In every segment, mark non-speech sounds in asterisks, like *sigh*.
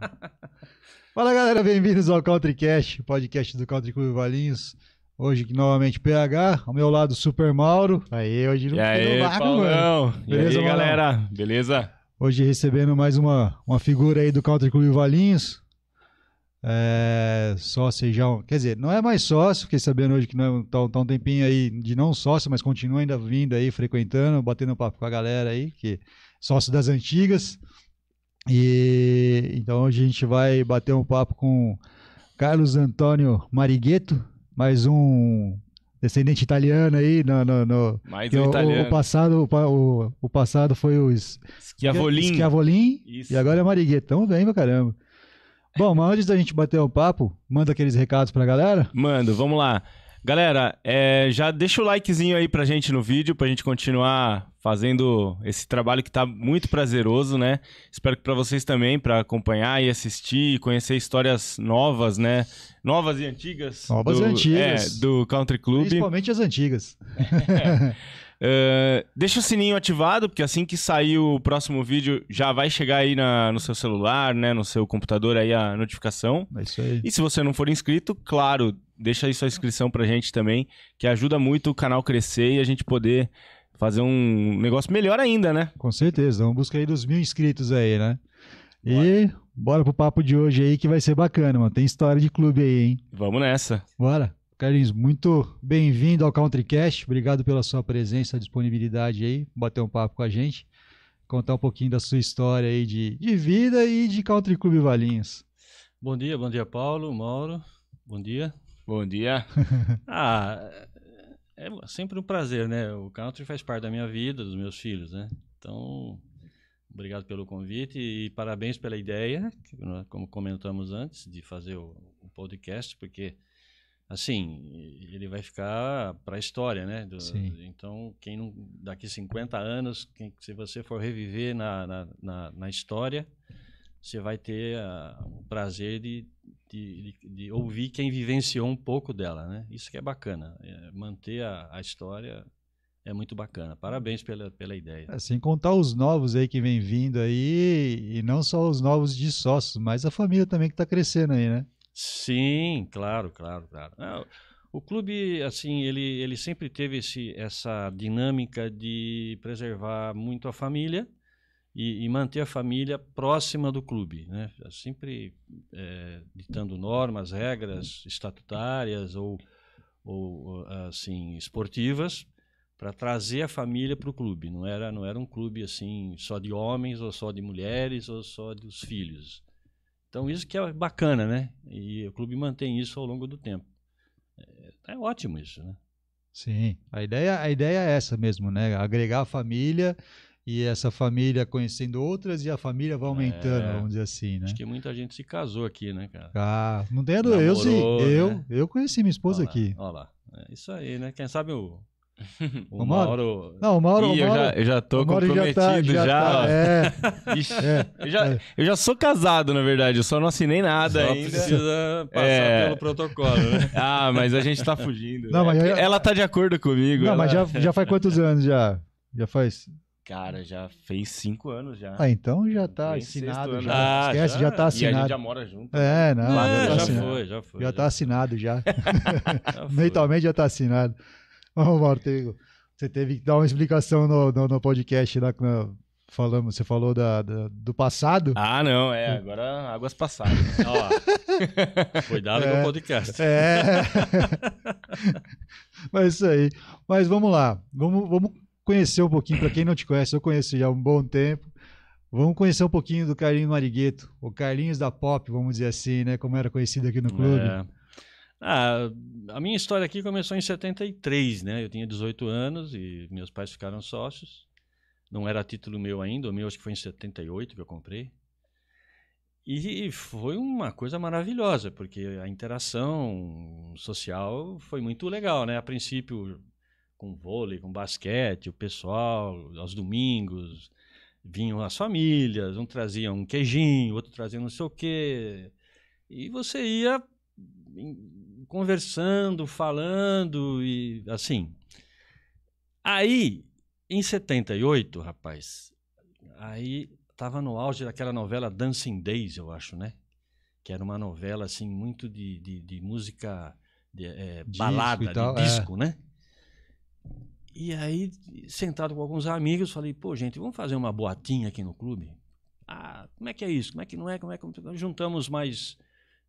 *laughs* Fala galera, bem-vindos ao CountryCast, podcast do Country Clube Valinhos. Hoje novamente PH, ao meu lado Super Mauro. Aí, hoje não tem aí, mano. Beleza, e aí, galera? Beleza? Hoje recebendo mais uma, uma figura aí do Country Clube Valinhos. É, sócio já, quer dizer, não é mais sócio, fiquei sabendo hoje que não é, tá, tá um tempinho aí de não sócio, mas continua ainda vindo aí, frequentando, batendo papo com a galera aí, que é sócio das antigas. E então a gente vai bater um papo com Carlos Antônio Marighetto, mais um descendente italiano aí no, no, no mais um o, italiano. O, passado o, o passado foi o Schiavolin, Schiavolin e agora é Marighetto. tão bem pra caramba. Bom, mas antes da gente bater um papo, manda aqueles recados pra galera? Mando, vamos lá. Galera, é, já deixa o likezinho aí pra gente no vídeo, pra gente continuar fazendo esse trabalho que está muito prazeroso, né? Espero que para vocês também, para acompanhar e assistir, conhecer histórias novas, né? Novas e antigas. Novas do, e antigas. É, do Country Club. Principalmente as antigas. uh, *laughs* deixa o sininho ativado, porque assim que sair o próximo vídeo, já vai chegar aí na, no seu celular, né? No seu computador aí a notificação. É isso aí. E se você não for inscrito, claro, deixa aí sua inscrição pra gente também, que ajuda muito o canal crescer e a gente poder fazer um negócio melhor ainda, né? Com certeza. Vamos buscar aí dos mil inscritos aí, né? Bora. E bora pro papo de hoje aí que vai ser bacana, mano. Tem história de clube aí, hein? Vamos nessa. Bora. Carlinhos, muito bem-vindo ao Countrycast. Obrigado pela sua presença, disponibilidade aí, bater um papo com a gente, contar um pouquinho da sua história aí de, de vida e de Country Clube Valinhos. Bom dia, bom dia, Paulo, Mauro. Bom dia. Bom dia. *laughs* *laughs* ah, é sempre um prazer, né? O country faz parte da minha vida, dos meus filhos, né? Então, obrigado pelo convite e parabéns pela ideia, né, como comentamos antes, de fazer o, podcast, porque assim, ele vai ficar para a história, né? Do, então, quem não, daqui 50 anos, quem, se você for reviver na, na, na, na história, você vai ter uh, o prazer de, de, de, de, ouvir quem vivenciou um pouco dela, né? Isso que é bacana. É, manter a, a, história é muito bacana. Parabéns pela, pela ideia. É, sem contar os novos aí que vem vindo aí, e não só os novos de sócios, mas a família também que está crescendo aí, né? Sim, claro, claro, claro. Não, ah, o clube, assim, ele, ele sempre teve esse, essa dinâmica de preservar muito a família, e, e, manter a família próxima do clube, né? sempre é, ditando normas, regras estatutárias ou, ou ah, assim esportivas para trazer a família para o clube. Não era não era um clube assim só de homens ou só de mulheres ou só dos filhos. Então isso que é bacana, né? E o clube mantém isso ao longo do tempo. É, é ótimo isso, né? Sim, a ideia a ideia é essa mesmo, né? Agregar a família e essa família conhecendo outras e a família vai aumentando, é, vamos dizer assim, né? Acho que muita gente se casou aqui, né, cara? Ah, não tem Namorou, eu sim, né? eu, né? eu conheci minha esposa olha aqui. Olha lá, é isso aí, né? Quem sabe o *laughs* o Mauro. Não, o Mauro. Ih, o Mauro eu, já, eu já tô comprometido já. Tá, já, já. Tá, é, *laughs* é, eu, já é. eu já sou casado, na verdade. Eu só não assinei nada só ainda. precisa *laughs* passar é. pelo protocolo, né? ah, mas a gente tá fugindo. Não, né? mas é Ela tá de acordo comigo. Não, ela... mas já, já faz quantos anos já? Já faz Cara, já fez cinco anos já. Ah, então já tá fez assinado. Já. Ah, Esquece, já, já tá assinado. E a gente já mora junto. É, né? não. Ah, já, tá já foi, já foi. Já, já tá assinado já. *laughs* já Mentalmente já tá assinado. Ô, Martigo, você teve que dar uma explicação no, no, no podcast lá com falamos, você falou da, da, do passado. Ah, não, é, é. agora águas passadas. *laughs* Ó, cuidado é, com o é. podcast. É. *laughs* Mas isso aí. Mas vamos lá, vamos, vamos conhecer um pouquinho, para quem não te conhece, eu conheço já há um bom tempo. Vamos conhecer um pouquinho do Carlinhos Marigueto, o Carlinhos da Pop, vamos dizer assim, né? Como era conhecido aqui no clube. É. Ah, a minha história aqui começou em 73, né? Eu tinha 18 anos e meus pais ficaram sócios. Não era título meu ainda, o meu acho que foi em 78 que eu comprei. E foi uma coisa maravilhosa, porque a interação social foi muito legal, né? A princípio, com vôlei, com basquete, o pessoal, aos domingos, vinham as famílias, um trazia um queijinho, outro trazia não sei o quê. E você ia hum, conversando, falando e assim. Aí, em 78, rapaz, aí estava no auge daquela novela Dancing Days, eu acho, né? Que era uma novela, assim, muito de, de, de música de, é, balada, de é. disco, é. né? E aí, sentado com alguns amigos, falei, pô, gente, vamos fazer uma boatinha aqui no clube? Ah, como é que é isso? Como é que não é? Como é que... Nós juntamos mais...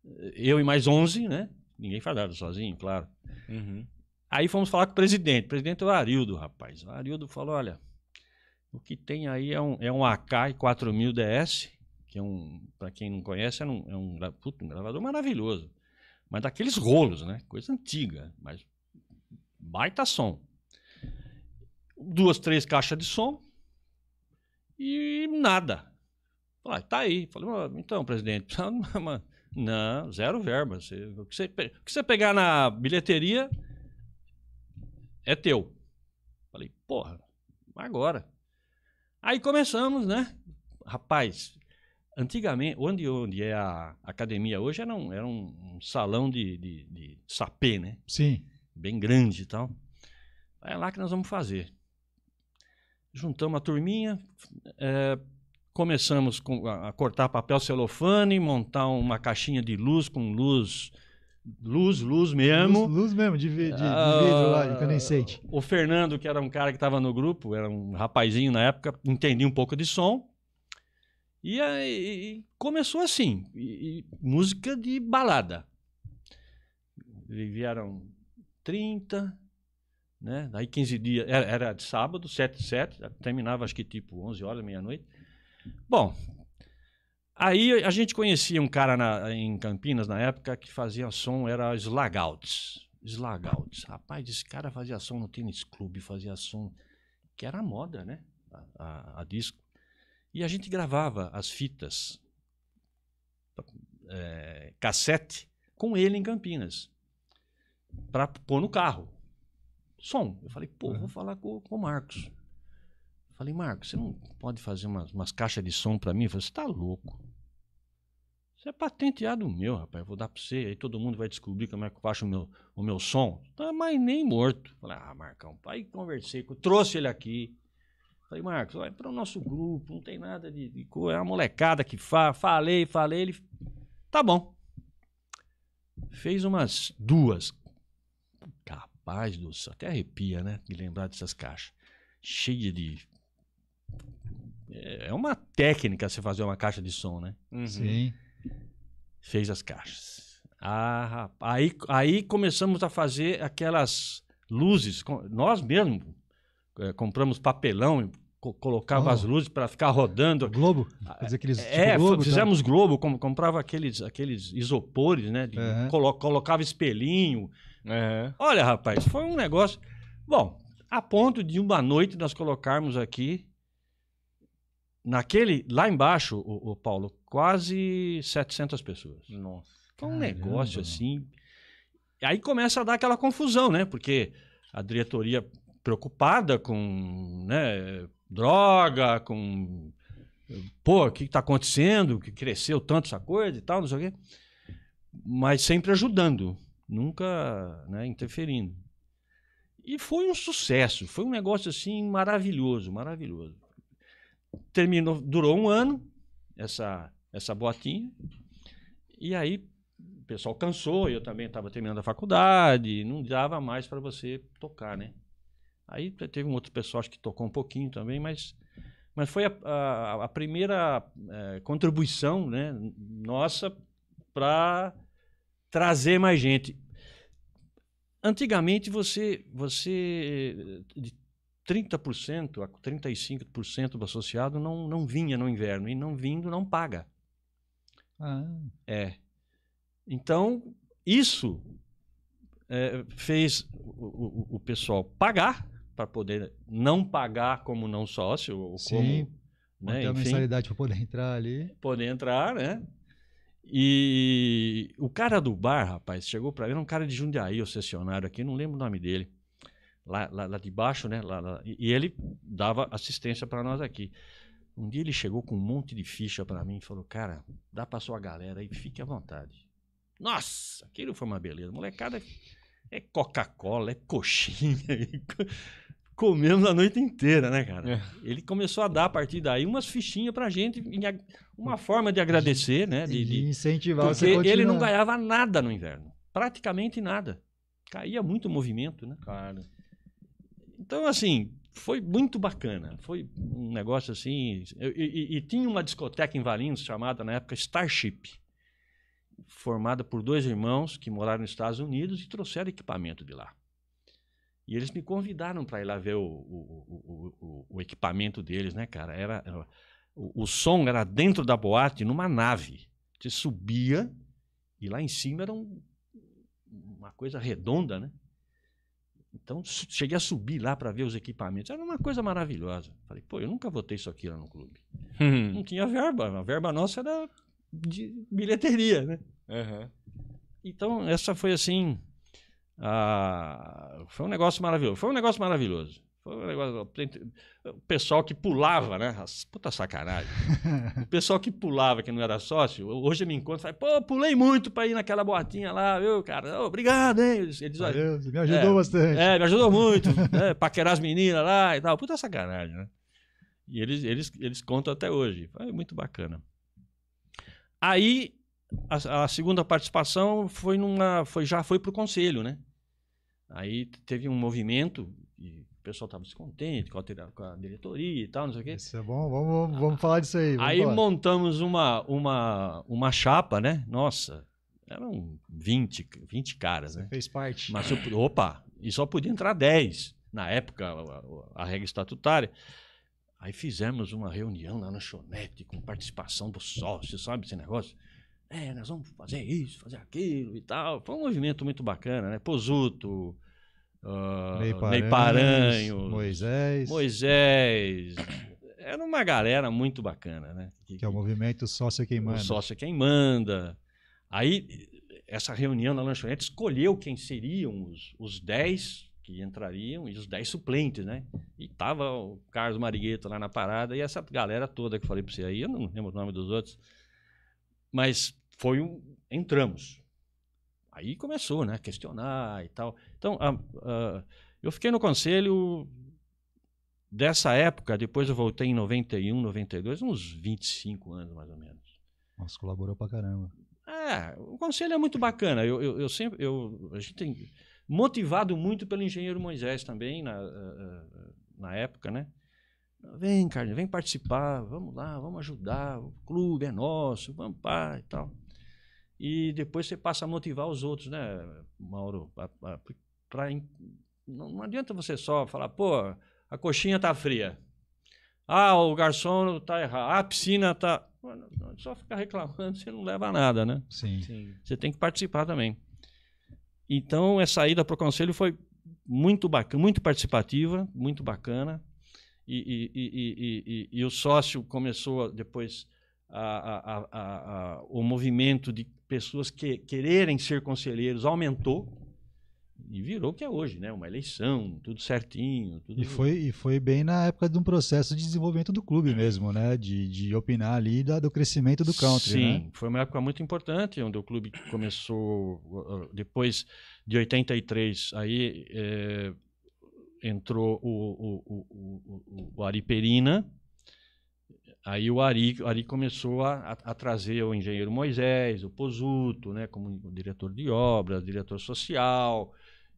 Eh, eu e mais 11, né? Ninguém faz nada sozinho, claro. Uhum. Aí fomos falar com o presidente. O presidente é o Arildo, rapaz. O Arildo falou, olha, o que tem aí é um, é um AK 4000 DS, que é um, para quem não conhece, é um, é um, puto, um gravador maravilhoso. Mas daqueles rolos, né? Coisa antiga, mas baita som duas, três caixas de som e nada. Falei, ah, tá aí. Falei, então, presidente, *laughs* não, zero verba. Você, o, que você, o que você pegar na bilheteria é teu. Falei, porra, agora. Aí começamos, né? Rapaz, antigamente, onde, onde é a academia hoje, era um, era um salão de, de, de sapê, né? Sim. Bem grande e tal. É lá que nós vamos fazer juntamos a turminha, é, começamos com, a, cortar papel celofane, montar uma caixinha de luz com luz luz, luz mesmo. Luz, luz mesmo, de, de, de ah, vidro lá, de condensate. O Fernando, que era um cara que estava no grupo, era um rapazinho na época, entendia um pouco de som. E, aí, começou assim, e, e, música de balada. Vieram 30, né? Daí 15 dias, era, era de sábado, 7 de 7, terminava acho que tipo 11 horas, meia-noite. Bom, aí a gente conhecia um cara na, em Campinas na época que fazia som, era Slagouts. Slagouts. Rapaz, esse cara fazia som no tênis clube, fazia som que era moda, né? A, a, a disco. E a gente gravava as fitas, é, cassete, com ele em Campinas, para pôr no carro som. Eu falei, pô, uhum. vou falar com, com o Marcos. Eu falei, Marcos, você não pode fazer umas, umas caixas de som para mim? Ele você tá louco. você é patenteado meu, rapaz. Eu vou dar para você. Aí todo mundo vai descobrir como é que eu faço o meu, o meu som. Tá mais nem morto. Falei, ah, Marcão, aí conversei com Trouxe ele aqui. Falei, Marcos, olha, é para o nosso grupo, não tem nada de, de coisa. É uma molecada que fala. Falei, falei. Ele, tá bom. Fez umas duas Rapaz do céu, até arrepia, né? De lembrar dessas caixas. Cheia de. É, é uma técnica você fazer uma caixa de som, né? Uhum. Sim. Fez as caixas. Ah, aí, aí começamos a fazer aquelas luzes. Nós mesmos é, compramos papelão e co colocava oh. as luzes para ficar rodando. Globo? Ah, fazer aqueles é, tipo globo, tá? fizemos tá? globo, com, comprava aqueles, aqueles isopores, né? De, uhum. colo colocava espelhinho Uhum. Olha, rapaz, foi um negócio. Bom, a ponto de uma noite nós colocarmos aqui naquele lá embaixo, o, o Paulo, quase 700 pessoas. Nossa. Foi um negócio assim. E Aí começa a dar aquela confusão, né? Porque a diretoria preocupada com, né, droga, com pô, o que está acontecendo? Que cresceu tanto essa coisa e tal, não sei o quê. Mas sempre ajudando nunca né, interferindo. E foi um sucesso, foi um negócio assim maravilhoso, maravilhoso. Terminou, durou um ano essa essa boatinha. E aí o pessoal cansou, eu também estava terminando a faculdade, não dava mais para você tocar, né? Aí teve um outro pessoal acho que tocou um pouquinho também, mas mas foi a, a, a primeira é, contribuição, né, nossa para trazer mais gente. Antigamente você, você de 30% a 35% do associado não, não vinha no inverno e não vindo não paga. Ah. É. Então, isso é, fez o, o, o, pessoal pagar para poder não pagar como não sócio ou Sim, como né, enfim, a mensalidade para poder entrar ali. Poder entrar, né? E o cara do bar, rapaz, chegou para mim, era um cara de Jundiaí, sessionário aqui, não lembro o nome dele. Lá, lá, lá de baixo, né? Lá, lá, e ele dava assistência para nós aqui. Um dia ele chegou com um monte de ficha para mim e falou: Cara, dá pra sua galera aí, fique à vontade. Nossa, aquilo foi uma beleza. Molecada é, é Coca-Cola, é coxinha. *laughs* É comemos a noite inteira, né, cara? É. Ele começou a dar a partir daí umas fichinhas pra gente, uma forma de agradecer, né? De, de incentivar porque você ele não ganhava nada no inverno, praticamente nada. Caía muito movimento, né? Claro. Então, assim, foi muito bacana. Foi um negócio assim. e, e, tinha uma discoteca em Valinhos chamada na época Starship, formada por dois irmãos que moraram nos Estados Unidos e trouxeram equipamento de lá. E eles me convidaram para ir lá ver o, o, o, o, equipamento deles, né, cara? Era, era o, som era dentro da boate, numa nave. Você subia e lá em cima era um, uma coisa redonda, né? Então, cheguei a subir lá para ver os equipamentos. Era uma coisa maravilhosa. Falei, pô, eu nunca votei isso aqui lá no clube. Hum. Não tinha verba. A verba nossa era de bilheteria, né? Uhum. Então, essa foi assim ah, foi um negócio maravilhoso. Foi um negócio maravilhoso. Foi um negócio. O pessoal que pulava, né? Puta sacanagem. o pessoal que pulava, que não era sócio, hoje eu me encontro e fala, pô, pulei muito pra ir naquela boatinha lá, viu, cara? Oh, obrigado, hein? Ele me ajudou é, bastante. É, me ajudou muito. né? Paquerar as meninas lá e tal. Puta sacanagem, né? E eles, eles, eles contam até hoje. Foi muito bacana. Aí a, a, segunda participação foi numa foi já foi para o conselho né Aí teve um movimento e o pessoal estava descontente com a, com a, diretoria e tal, não sei o quê. Isso é bom, vamos, vamos falar disso aí. Aí falar. montamos uma, uma, uma chapa, né? Nossa, eram 20, 20 caras, Você né? Fez parte. Mas, eu, opa, e só podia entrar 10. Na época, a, a regra estatutária. Aí fizemos uma reunião lá na Chonete, com participação do sócio, sabe esse negócio? É, nós vamos fazer isso, fazer aquilo e tal. Foi um movimento muito bacana, né? posuto uh, Ney Paranhos, Ney Paranhos Moisés. Moisés. Era uma galera muito bacana, né? Que, que é o movimento Sócio Quem Manda. O Sócio Quem Manda. Aí, essa reunião na lanchonete escolheu quem seriam os, os 10 que entrariam e os 10 suplentes, né? E tava o Carlos Marigueto lá na parada e essa galera toda que eu falei para você aí, eu não lembro o nome dos outros, mas foi um. Entramos. Aí começou, né? Questionar e tal. Então, a, a, eu fiquei no conselho dessa época, depois eu voltei em 91, 92, uns 25 anos mais ou menos. Nossa, colaborou pra caramba. É, o conselho é muito bacana. Eu, eu, eu sempre, eu, a gente tem motivado muito pelo engenheiro Moisés também na, na época, né? Vem, Carlinhos, vem participar, vamos lá, vamos ajudar, o clube é nosso, vamos pá e tal. E depois você passa a motivar os outros, né, Mauro? para não, adianta você só falar, pô, a coxinha tá fria. Ah, o garçom tá errado. Ah, a piscina tá. só ficar reclamando, você não leva a nada, né? Sim. Sim. Você tem que participar também. Então, essa ida para o conselho foi muito bacana, muito participativa, muito bacana. E, e, e, e, o sócio começou depois a, a, a, o movimento de pessoas que quererem ser conselheiros aumentou e virou o que é hoje, né? Uma eleição, tudo certinho. Tudo... E, foi, e foi bem na época de um processo de desenvolvimento do clube é. mesmo, né? De, de opinar ali da, do crescimento do country. Né? Sim, né? foi uma época muito importante, onde o clube começou depois de 83, aí é, entrou o, o, o, o Ari Perina, aí o Ari, o Ari começou a, a, trazer o engenheiro Moisés, o posuto né, como diretor de obras, diretor social,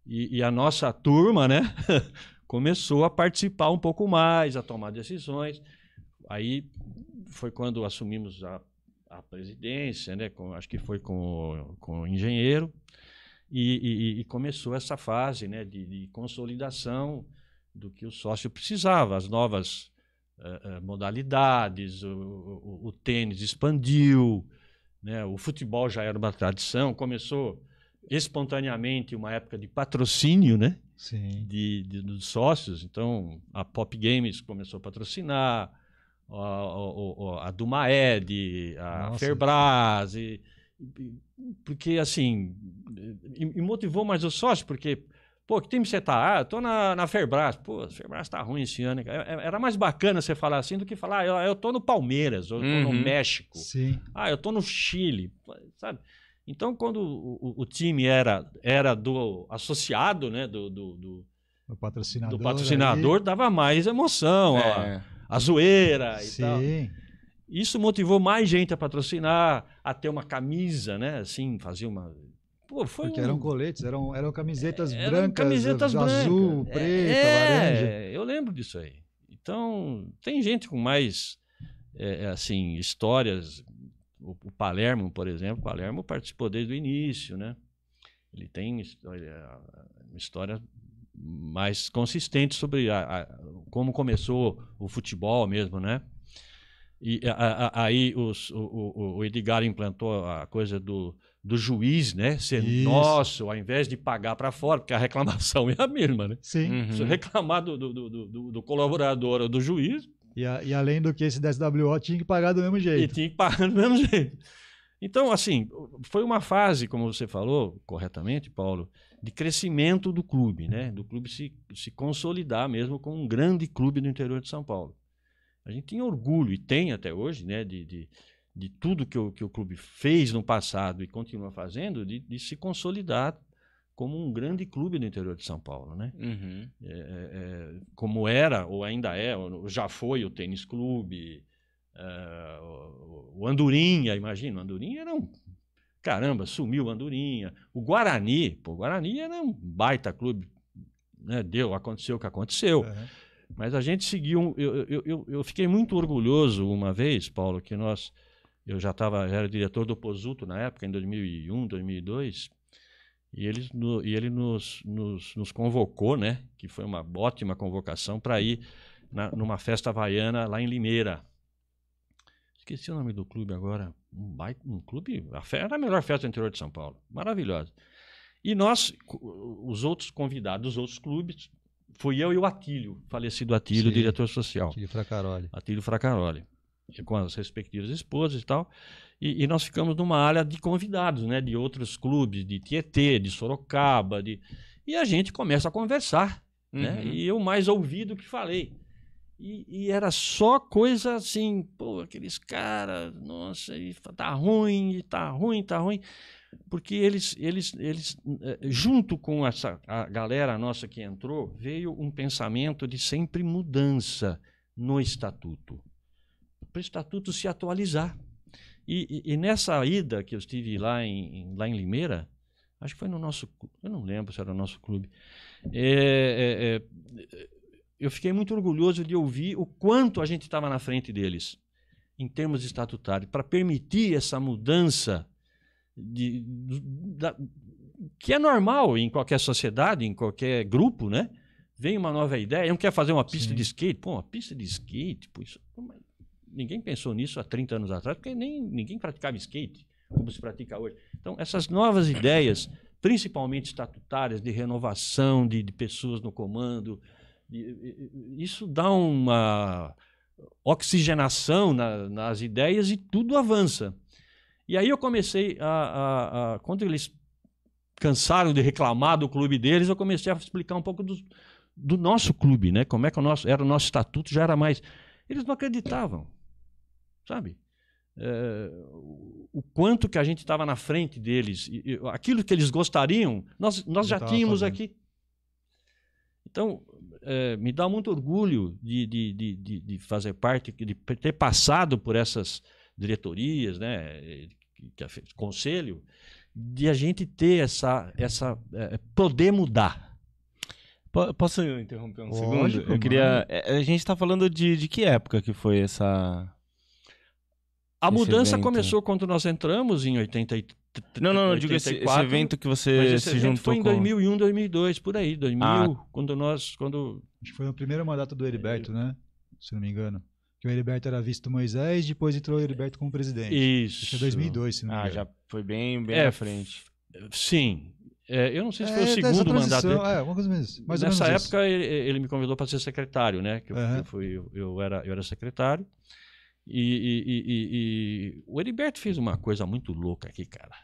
e, e a nossa turma, né? *laughs* Começou a participar um pouco mais, a tomar decisões. Aí foi quando assumimos a, a presidência, né? Com, acho que foi com, com o engenheiro. E, e, e, começou essa fase né, de, de, consolidação do que o sócio precisava, as novas uh, modalidades, o, o, o, tênis expandiu, né, o futebol já era uma tradição, começou espontaneamente uma época de patrocínio, né? Sim. De, de, dos sócios. Então, a Pop Games começou a patrocinar, a, a, a, a Dumaed, a Nossa. Ferbras, e, porque assim, e, e, motivou mais os sócios, porque, pô, que time você tá? Ah, eu tô na, na Ferbras. Pô, a Ferbras tá ruim esse ano. É, era mais bacana você falar assim do que falar, ah, eu, eu tô no Palmeiras, ou eu uhum. no México. Sim. Ah, eu tô no Chile, sabe? Então, quando o, o, o time era, era do associado, né, do, do, do, do patrocinador, do patrocinador dava mais emoção, é. a, a, zoeira Sim. e tal. Isso motivou mais gente a patrocinar, a ter uma camisa, né? Assim, fazer uma. Pô, Porque um... eram coletes, eram, eram camisetas é, brancas, camisetas azul, branca. preta, é, laranja. Eu lembro disso aí. Então, tem gente com mais, é, é assim, histórias o, o Palermo, por exemplo, o Palermo participou desde o início, né? Ele tem uma história mais consistente sobre a, a, como começou o futebol mesmo, né? E a, aí os, o, o, Edgar implantou a coisa do, do juiz, né? Ser Isso. nosso, ao invés de pagar para fora, porque a reclamação *laughs* é a mesma, né? Sim. Uhum. Se reclamar do, do, do, do, do colaborador ou do juiz, e, a, e, além do que esse DSWO tinha que pagar do mesmo jeito. E tinha que pagar do mesmo jeito. Então, assim, foi uma fase, como você falou corretamente, Paulo, de crescimento do clube, né? Do clube se, se consolidar mesmo como um grande clube do interior de São Paulo. A gente tinha orgulho, e tem até hoje, né? De, de, de tudo que o, que o clube fez no passado e continua fazendo, de, de se consolidar como um grande clube do interior de São Paulo, né? Uhum. É, é como era, ou ainda é, ou já foi o tênis clube, uh, o Andorinha, imagina, o Andorinha era um. Caramba, sumiu o Andorinha. O Guarani, pô, o Guarani era um baita clube, né? Deu, aconteceu o que aconteceu. Uhum. Mas a gente seguiu. Eu, eu, eu, eu, fiquei muito orgulhoso uma vez, Paulo, que nós. Eu já estava, era diretor do Posuto na época, em 2001, 2002. E ele, no, e ele nos, nos, nos, convocou, né? Que foi uma ótima convocação para ir na, numa festa havaiana lá em Limeira. Esqueci o nome do clube agora. Um, baita, um clube. A festa, era a melhor festa do interior de São Paulo. Maravilhosa. E nós, os outros convidados dos outros clubes, fui eu e o Atílio, falecido Atílio, Sim, diretor social. Atílio Fracaroli. Atílio Fracaroli. Com as respectivas esposas e tal. E, e, nós ficamos numa área de convidados, né? De outros clubes, de Tietê, de Sorocaba. De... E a gente começa a conversar, né? uhum. né? E eu mais ouvi do que falei. E, e, era só coisa assim, pô, aqueles caras, nossa, e tá ruim, tá ruim, tá ruim. Porque eles, eles, eles eh, junto com essa a galera nossa que entrou, veio um pensamento de sempre mudança no estatuto. Para o estatuto se atualizar. E, e, e, nessa ida que eu estive lá em, lá em Limeira, acho que foi no nosso. Eu não lembro se era o nosso clube. É, é, é, eu fiquei muito orgulhoso de ouvir o quanto a gente estava na frente deles, em termos de estatutário, para permitir essa mudança de, de, da, que é normal em qualquer sociedade, em qualquer grupo, né? Vem uma nova ideia, não quer fazer uma pista Sim. de skate, pô, uma pista de skate, pô, isso, ninguém pensou nisso há 30 anos atrás, porque nem, ninguém praticava skate como se pratica hoje. Então, essas novas ideias, principalmente estatutárias, de renovação de, de pessoas no comando, de, isso dá uma oxigenação na, nas ideias e tudo avança. E aí eu comecei a, a, a, Quando eles cansaram de reclamar do clube deles, eu comecei a explicar um pouco do, do nosso clube, né? Como é que o nosso, era o nosso estatuto, já era mais. Eles não acreditavam sabe? É, o quanto que a gente estava na frente deles, e, e, aquilo que eles gostariam, nós, nós já tínhamos fazendo. aqui. Então, é, me dá muito orgulho de, de, de, de, fazer parte, de ter passado por essas diretorias, né, que, conselho, de a gente ter essa, essa é, poder mudar. Posso interromper um Lógico, segundo? Eu queria. A gente está falando de, de que época que foi essa a mudança evento. começou quando nós entramos em 83. Não, não, não, digo esse, esse, evento que você se juntou foi em 2001, 2002, por aí, 2000, ah. quando nós, quando... Acho que foi no primeiro mandato do Heriberto, né? Se não me engano. Que o Heriberto era visto Moisés, depois entrou o Heriberto como presidente. Isso. Acho é 2002, se não me ah, engano. Ah, já foi bem, bem é, à frente. Sim. É, eu não sei se foi o é, segundo mandato dele. É, alguma coisa Mais Nessa época ele, ele, me convidou para ser secretário, né? Que eu, uhum. eu, fui, eu, eu, era, eu era secretário. E, e, e, e, o Heriberto fez uma coisa muito louca aqui, cara.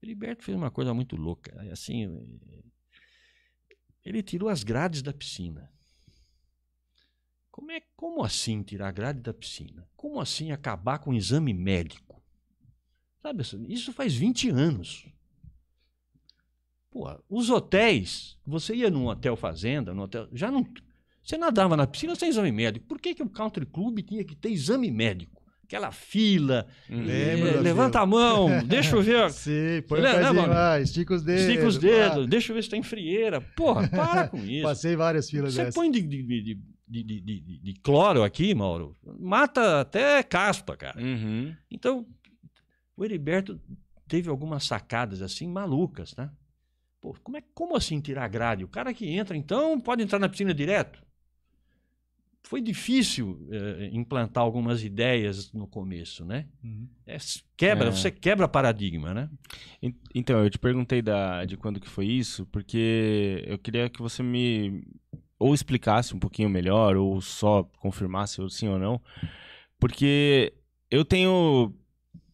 O Heriberto fez uma coisa muito louca. É assim, eh, ele tirou as grades da piscina. Como, é, como assim tirar a grade da piscina? Como assim acabar com o exame médico? Sabe, isso faz 20 anos. Pô, os hotéis, você ia num hotel fazenda, num hotel, já não você nadava na piscina sem é exame médico. Por que, que o country club tinha que ter exame médico? Aquela fila, hum. eh, Lembra, é, levanta a mão, deixa eu ver. *laughs* Sim, põe Lembra, o né, pezinho lá, estica os dedos. Estica os dedos, deixa eu ver se tem tá frieira. Porra, para com *laughs* isso. Passei várias filas Você dessas. põe de, de, de de, de, de, de, cloro aqui, Mauro, mata até caspa, cara. Uhum. Então, o Heriberto teve algumas sacadas assim malucas, né? Pô, como, é, como assim tirar grade? O cara que entra, então, pode entrar na piscina direto? foi difícil eh, implantar algumas ideias no começo, né? Uhum. É, quebra, é. você quebra paradigma, né? Então, eu te perguntei da, de quando que foi isso, porque eu queria que você me ou explicasse um pouquinho melhor, ou só confirmasse sim ou não, porque eu tenho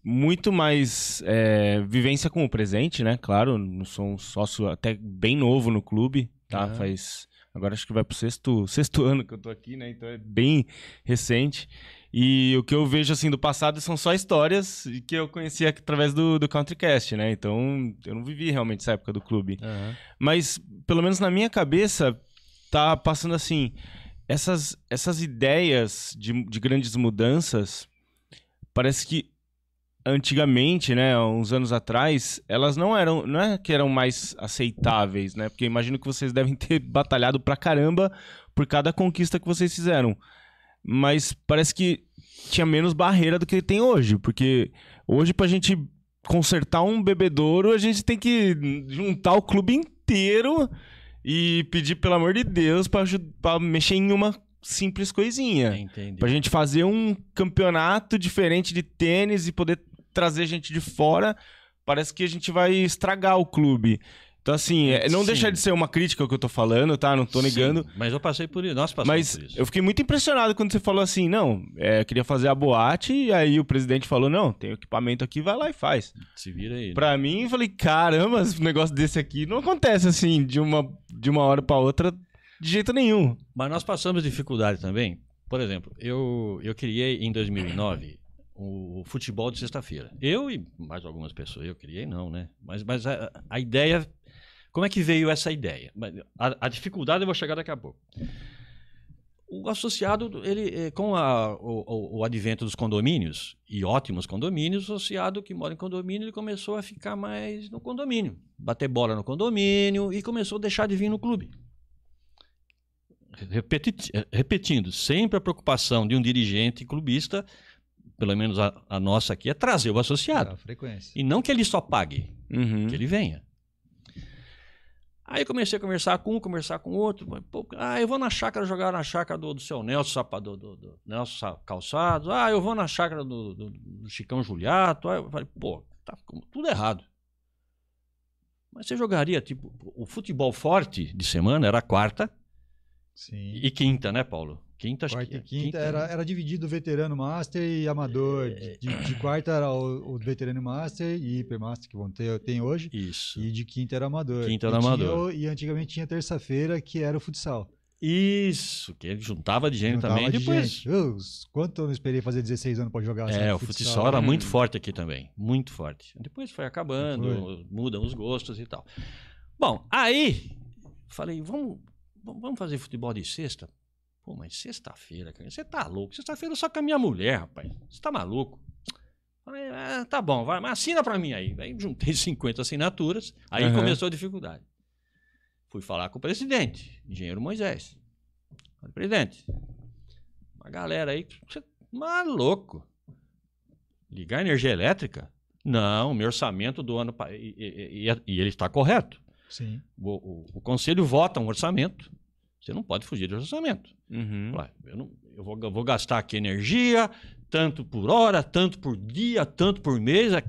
muito mais é, vivência com o presente, né? Claro, não sou um sócio até bem novo no clube, tá? Uhum. Faz Agora acho que vai para o sexto, *laughs* sexto ano que eu estou aqui, né? Então é bem recente. E o que eu vejo assim do passado são só histórias que eu conheci através do, do Countrycast, né? Então eu não vivi realmente essa época do clube. Uhum. Mas pelo menos na minha cabeça tá passando assim essas essas ideias de, de grandes mudanças parece que antigamente, né, uns anos atrás, elas não eram, não é que eram mais aceitáveis, né? Porque imagino que vocês devem *laughs* ter batalhado pra caramba por cada conquista que vocês fizeram. Mas parece que tinha menos barreira do que tem hoje, porque hoje pra gente consertar um bebedouro, a gente tem que juntar o clube inteiro e pedir pelo amor de Deus para mexer em uma simples coisinha. Entendi. Pra gente fazer um campeonato diferente de tênis e poder trazer gente de fora, parece que a gente vai estragar o clube. Então, assim, é, não Sim. deixa de ser uma crítica o que eu tô falando, tá? Não tô negando. Sim, mas eu passei por isso. Nós passamos mas por isso. Eu fiquei muito impressionado quando você falou assim: não, é, queria fazer a boate, e aí o presidente falou: não, tem equipamento aqui, vai lá e faz. Se vira aí. Né? Pra mim, eu falei: caramba, um negócio desse aqui não acontece assim, de uma, de uma hora para outra, de jeito nenhum. Mas nós passamos dificuldade também. Por exemplo, eu, eu criei em 2009 o futebol de sexta-feira. Eu e mais algumas pessoas, eu criei não, né? Mas, mas a, a ideia, como é que veio essa ideia? A, a, dificuldade eu vou chegar daqui a pouco. O associado, ele eh, com a, o, o, advento dos condomínios, e ótimos condomínios, o associado que mora em condomínio, ele começou a ficar mais no condomínio, bater bola no condomínio e começou a deixar de vir no clube. repetindo, sempre a preocupação de um dirigente clubista pelo menos a, a nossa aqui, é trazer o associado. frequência. E não que ele só pague, uhum. que ele venha. Aí comecei a conversar com um, conversar com outro. Pô, ah, eu vou na chácara jogar na chácara do, do seu Nelson, sapa, do, do, do, Nelson Calçado. Ah, eu vou na chácara do, do, do Chicão Juliato. Aí eu falei, pô, tá tudo errado. Mas você jogaria, tipo, o futebol forte de semana era quarta Sim. e quinta, né, Paulo? Quinta, quarta que, e é. quinta, quinta era, né? era dividido veterano master e amador. É... De, é. de, quarta era o, o, veterano master e hipermaster que vão ter tem hoje. Isso. E de quinta era amador. Quinta era e amador. Tinha, e antigamente tinha terça-feira que era o futsal. Isso, que juntava de gênero também. De depois. Gente. Eu, quanto eu esperei fazer 16 anos para jogar? É, o futsal, futsal era hum. muito forte aqui também. Muito forte. Depois foi acabando, foi. mudam os gostos e tal. Bom, aí falei, vamos, vamos fazer futebol de sexta? Pô, mas sexta-feira, cara, você tá louco. Sexta-feira só com a minha mulher, rapaz. Você tá maluco? Falei, ah, tá bom, vai, mas assina pra mim aí. Aí juntei 50 *laughs* assinaturas, aí uhum. começou a dificuldade. Fui falar com o presidente, engenheiro Moisés. Falei, presidente, uma galera aí, você tá maluco. Ligar energia elétrica? Não, meu orçamento do ano. E, e, e, e ele está correto. Sim. O, o, o conselho vota um orçamento você não pode fugir do orçamento. Uhum. Ah, eu, não, eu, vou, eu, vou, gastar aqui energia, tanto por hora, tanto por dia, tanto por mês. É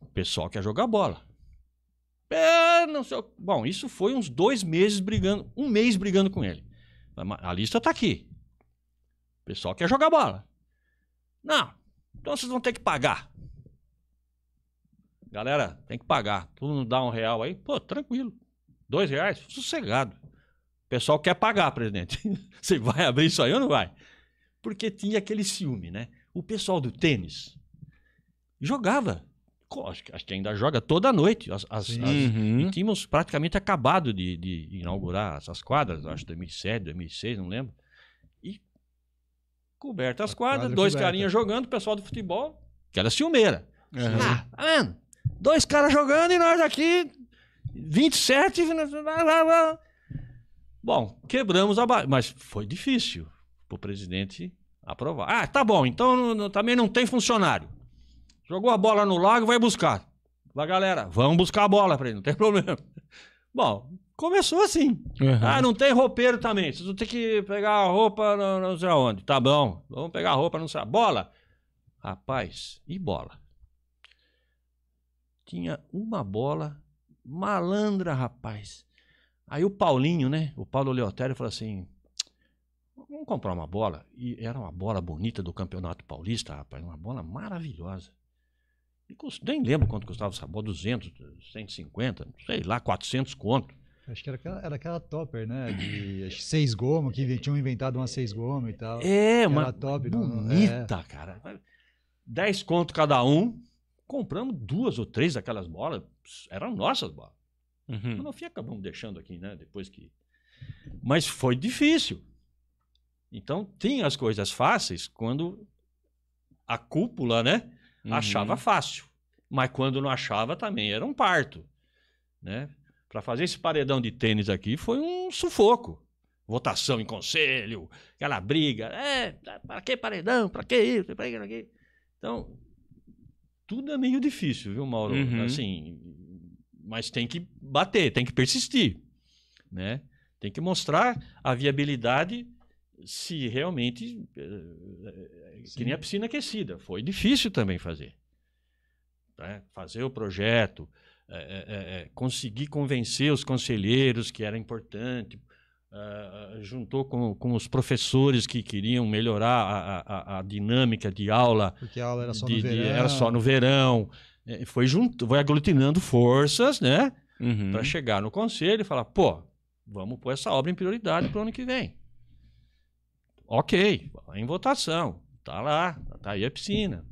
o pessoal quer jogar bola. É, não sei. Bom, isso foi uns dois meses brigando, um mês brigando com ele. A lista está aqui. O pessoal quer jogar bola. Não, então vocês vão ter que pagar. Galera, tem que pagar. Todo mundo dá um real aí? Pô, tranquilo. Dois reais? Sossegado. O pessoal quer pagar, presidente. *laughs* Você vai abrir isso aí ou não vai? Porque tinha aquele ciúme, né? O pessoal do tênis jogava. Acho que, acho que ainda joga toda noite. As, as, uhum. as, e tínhamos praticamente acabado de, de inaugurar essas quadras, acho 2007, 2006, não lembro. E coberta as quadras, quadra dois carinhas jogando, o pessoal do futebol, que era ciumeira. Uhum. Ah, dois caras jogando e nós aqui 27. Bom, quebramos a barreira. Mas foi difícil para o presidente aprovar. Ah, tá bom, então também não tem funcionário. Jogou a bola no lago, vai buscar. Vai, galera, vamos buscar a bola para ele, não tem *laughs* problema. Bom, começou assim. Uhum. Ah, não tem roupeiro também. Vocês vão ter que pegar a roupa não, não sei aonde. Tá bom, vamos pegar a roupa, não sei. Bola? Rapaz, e bola? Tinha uma bola Malandra, rapaz. Aí o Paulinho, né? O Paulo Leotério falou assim: vamos comprar uma bola. E era uma bola bonita do Campeonato Paulista, rapaz. Uma bola maravilhosa. E custo, nem lembro quanto custava essa bola, 200, 150, sei lá, 400 conto. Acho que era aquela, era aquela topper, né? De seis gomas, que tinham inventado uma seis gomas e tal. É, uma top, bonita, não, é. cara. 10 conto cada um compramos duas ou três daquelas bolas, eram nossas bolas. Uhum. Mas no fim acabamos deixando aqui, né? Depois que. Mas foi difícil. Então tem as coisas fáceis quando a cúpula, né? Uhum. Achava fácil. Mas quando não achava também era um parto, né? Para fazer esse paredão de tênis aqui foi um sufoco. Votação em conselho, aquela briga. É, para que paredão? Para que isso? Pra que, pra que? Então, tudo é meio difícil, viu, Mauro? Uhum. Assim, mas tem que bater, tem que persistir, né? Tem que mostrar a viabilidade se realmente eh, eh, que nem a piscina aquecida foi difícil também fazer né? fazer o projeto é, é, é, conseguir convencer os conselheiros que era importante eh, juntou com, com os professores que queriam melhorar a, a, a dinâmica de aula. Porque a aula era só de, no verão. De, era só no verão. Foi, junto, foi aglutinando forças, né? Uhum. Para chegar no conselho e falar, pô, vamos pôr essa obra em prioridade para o ano que vem. Ok, em votação. Tá lá, tá aí a piscina,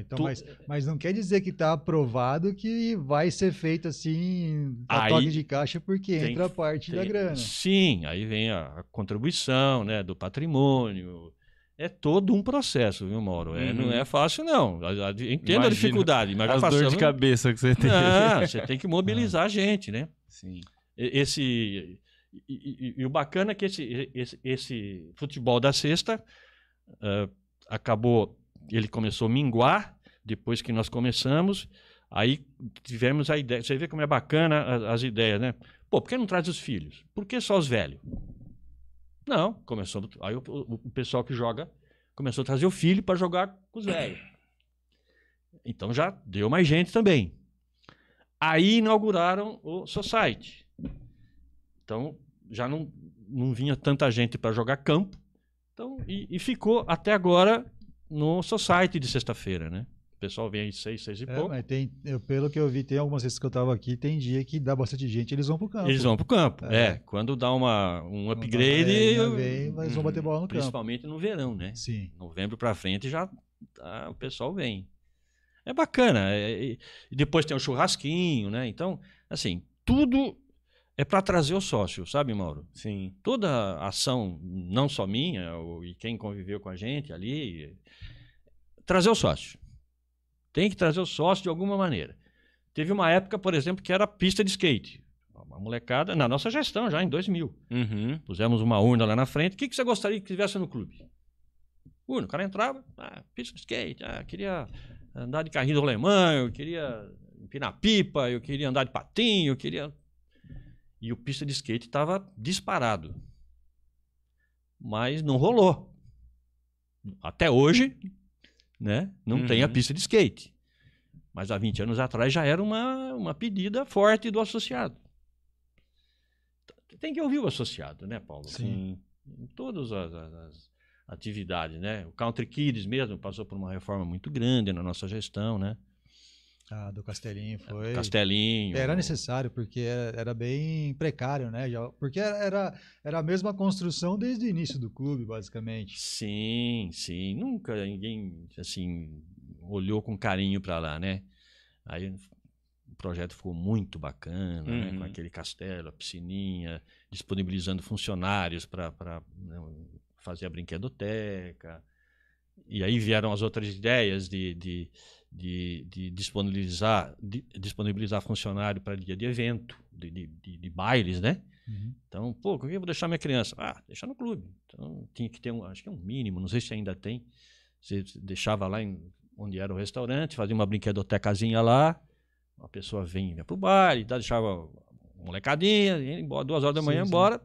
então, tu... mas, mas não quer dizer que está aprovado que vai ser feito assim a aí, toque de caixa porque tem, entra a parte tem, da grana. Sim, aí vem a, a, contribuição né, do patrimônio. É todo um processo, viu, Mauro? É, uhum. não é fácil, não. Entendo Imagina, a dificuldade, mas a passamos... Tá dor de cabeça que você tem. Não, *laughs* você tem que mobilizar a ah. gente, né? Sim. Esse, e, e, e, o bacana é que esse, esse, esse futebol da sexta uh, acabou ele começou a minguar depois que nós começamos. Aí tivemos a ideia. Você vê como é bacana as, as ideias, né? Pô, por que não traz os filhos? Por que só os velhos? Não, começou. Aí o, o, o pessoal que joga começou a trazer o filho para jogar com os velhos. Então já deu mais gente também. Aí inauguraram o Society. Então já não, não vinha tanta gente para jogar campo. Então, e, e, ficou até agora no Society de sexta-feira, né? O pessoal vem às seis, seis e é, pouco. Mas tem, eu, pelo que eu vi, tem algumas vezes que eu estava aqui, tem dia que dá bastante gente, eles vão para o campo. Eles vão para o campo, é. é. Quando dá uma, um upgrade... Então, vem, mas hum, vão bater bola no principalmente campo. Principalmente no verão, né? Sim. Novembro para frente já tá, o pessoal vem. É bacana. É, e depois tem o churrasquinho, né? Então, assim, tudo é para trazer o sócio, sabe, Mauro? Sim. Toda ação, não só minha, e quem conviveu com a gente ali, trazer o sócio. Tem que trazer o sócio de alguma maneira. Teve uma época, por exemplo, que era pista de skate. Uma molecada, na nossa gestão, já em 2000. Uhum. Pusemos uma urna lá na frente. O que, que você gostaria que tivesse no clube? Urna. O cara entrava, ah, pista de skate, ah, queria andar de carrinho alemão, eu queria empinar pipa, eu queria andar de patinho, eu queria e o pista de skate estava disparado. Mas não rolou. Até hoje, né? Não uhum. tem a uhum. pista de skate. Mas há 20 anos atrás já era uma, uma pedida forte do associado. Tem que ouvir o associado, né, Paulo? Sim. Em todas as, as atividades, né? O Country Kids mesmo passou por uma reforma muito grande na nossa gestão, né? Ah, do Castelinho é, foi. Castelinho. Era necessário, porque era, é, era bem precário, né? Já, porque era, era a mesma construção desde o início do clube, basicamente. Sim, sim. Nunca ninguém, assim, olhou com carinho para lá, né? Aí o projeto ficou muito bacana, uhum. né? Com uhum. aquele castelo, a piscininha, disponibilizando funcionários para né, fazer a brinquedoteca. E aí vieram as outras ideias de, de de, de disponibilizar, de, disponibilizar funcionário para dia de evento, de, de, de bailes, né? Uhum. Então, pô, com quem eu vou deixar minha criança? Ah, deixar no clube. Então, tinha que ter um, acho que é um mínimo, não sei se ainda tem. Você deixava lá em, onde era o restaurante, fazia uma brinquedotecazinha lá, uma pessoa vinha para o baile, e tá, tal, deixava molecadinha, ia embora, duas horas da manhã sim, embora,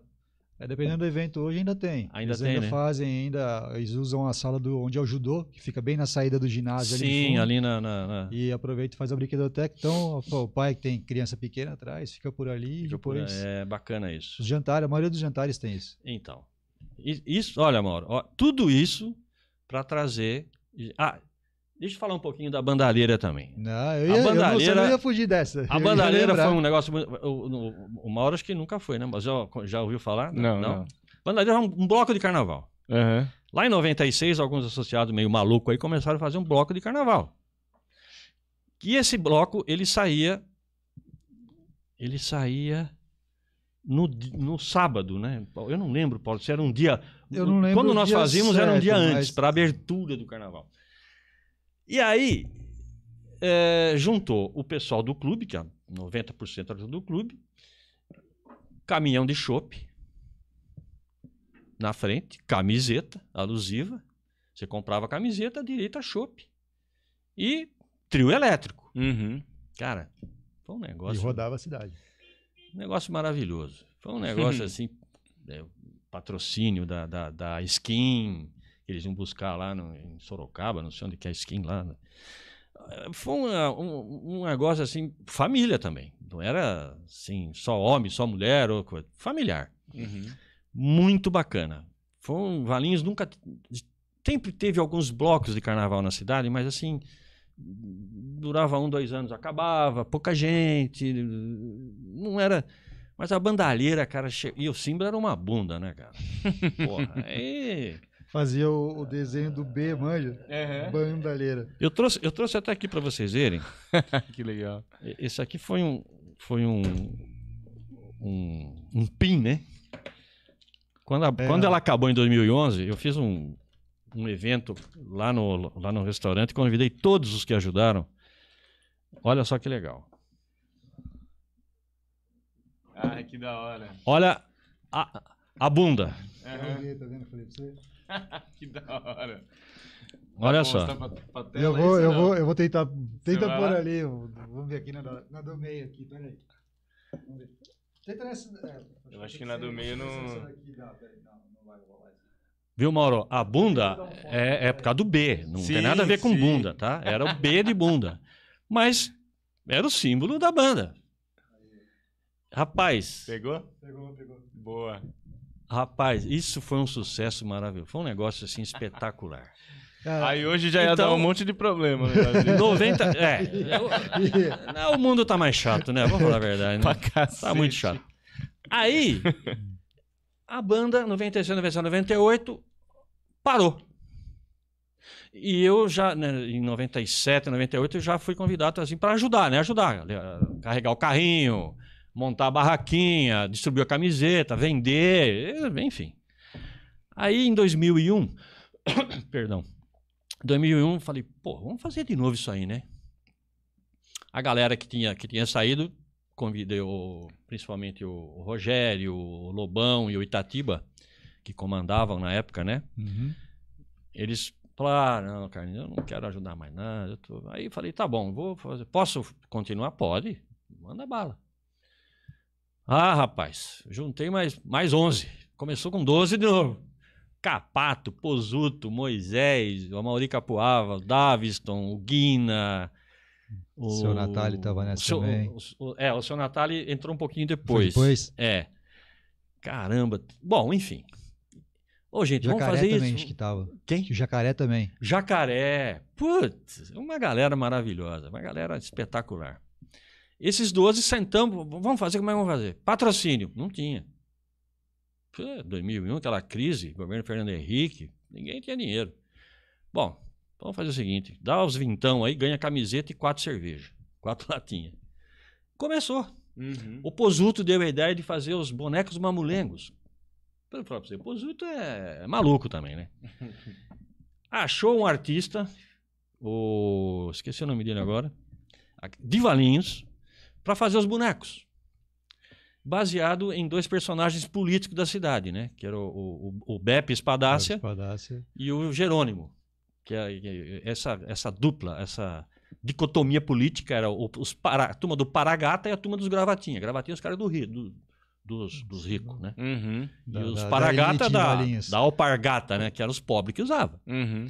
é, dependendo do evento hoje ainda tem. Ainda eles tem, ainda né? fazem, ainda eles usam a sala do onde é o judô, que fica bem na saída do ginásio Sim, ali, Sim, ali na, na, na, E aproveita e faz a brinquedoteca. Então, o pai que tem criança pequena atrás, fica por ali fica depois. Por, é bacana isso. Os jantares, a maioria dos jantares tem isso. Então. Isso, olha, Mauro, ó, tudo isso para trazer. Ah, Deixa eu falar um pouquinho da bandalheira também. Não, eu ia, a bandalheira, eu não, ia fugir dessa. A bandalheira foi um negócio. O, o, Mauro acho que nunca foi, né? Mas já, já ouviu falar? Né? Não. não. não. Bandalheira é um, um bloco de carnaval. Uhum. Lá em 96, alguns associados meio maluco aí começaram a fazer um bloco de carnaval. E esse bloco, ele saía. Ele saía. No, no, sábado, né? Eu não lembro, Paulo, se era um dia. Eu não lembro. Quando nós fazíamos, certo, era um dia antes, mas... para abertura do carnaval. E aí, é, juntou o pessoal do clube, que é 90% do clube, caminhão de chope na frente, camiseta alusiva. Você comprava camiseta, direita chope. E trio elétrico. Uhum. Cara, foi um negócio. E rodava a cidade. Um negócio maravilhoso. Foi um negócio *laughs* assim, é, patrocínio da, da, da skin, eles iam buscar lá no, em Sorocaba, não sei onde que é a skin lá. Né? Ah, foi uma, um, um, negócio assim, família também. Não era assim, só homem, só mulher, ou coisa. familiar. Uhum. Muito bacana. Foi um, Valinhos nunca. Sempre teve alguns blocos de carnaval na cidade, mas assim, durava um, dois anos, acabava, pouca gente, não era. Mas a bandalheira, cara, che... e o Simbra era uma bunda, né, cara? *laughs* Porra, aí fazia o, o desenho do B, manja? Uhum. Bandalheira. Eu trouxe, eu trouxe até aqui para vocês verem. *laughs* que legal. Esse aqui foi um, foi um, um, um pin, né? Quando, a, é. quando ela acabou em 2011, eu fiz um, um evento lá no, lá no restaurante, convidei todos os que ajudaram. Olha só que legal. Ai, que da hora. Olha a, a bunda. Uhum. *laughs* que da hora. Olha tá só. Tá eu vou, aí, eu, vou, eu vou tentar. Tenta por ali. Vamos ver aqui na, na do meio aqui, peraí. Tenta nessa. É, eu acho que, que na do meio não. Viu, Mauro? A bunda é, é por causa do B. Não sim, tem nada a ver com sim. bunda, tá? Era o B de bunda. Mas era o símbolo da banda. Rapaz. Pegou? Pegou, pegou. Boa. Rapaz, isso foi um sucesso maravilhoso. Foi um negócio assim espetacular. Ah, *laughs* Aí hoje já ia então, dar um monte de problema, né? 90. *laughs* É. Eu, o mundo tá mais chato, né? Vamos falar a verdade. Né? Tá muito chato. Aí, a banda 96, 97, 98 parou. E eu já, né, em 97, 98, eu já fui convidado assim, para ajudar, né? Ajudar, né? carregar o carrinho, montar a barraquinha, distribuir a camiseta, vender, eh, enfim. Aí em 2001, *coughs* perdão, 2001 falei, pô, vamos fazer de novo isso aí, né? A galera que tinha, que tinha saído, convidei o, principalmente o Rogério, o Lobão e o Itatiba, que comandavam na época, né? Uhum. Eles falaram, não, cara, eu não quero ajudar mais nada. Aí falei, tá bom, vou fazer. Posso continuar? Pode, manda bala. Ah, rapaz, juntei mais, mais 11. Começou com 12 de novo. Capato, Posuto, Moisés, o Amauri Capuava, Daviston, o Guina. O seu Natali estava nessa seu, também. O, o, é, o seu Natali entrou um pouquinho depois. Foi depois? É. Caramba. Bom, enfim. Ô, gente, Jacaré vamos fazer também, isso. Que tava. Quem? O Jacaré também. Jacaré. Putz, uma galera maravilhosa, uma galera espetacular. Esses 12 sentamos, vamos fazer como é que vamos fazer? Patrocínio, não tinha. 2001, aquela crise, governo Fernando Henrique, ninguém tinha dinheiro. Bom, vamos fazer o seguinte: dá os vintão aí, ganha camiseta e quatro cervejas, quatro *laughs* latinhas. Começou. Uhum. O Posuto deu a ideia de fazer os bonecos mamulengos. Pelo próprio o Posuto é maluco também, né? *laughs* Achou um artista, o... esqueci o nome dele agora, Divalinhos para fazer os bonecos. Baseado em dois personagens políticos da cidade, né? Que era o, o, o Beppe Espadácia, e o Jerônimo. É, que é, essa, essa dupla, essa dicotomia política era o, os para, a turma do Paragata e a turma dos Gravatinha. Gravatinha é os caras do Rio, do, dos, dos ricos, né? Uhum. E da, os da, da, da, Alpargata, né? Que eram os pobres que usavam. Uhum.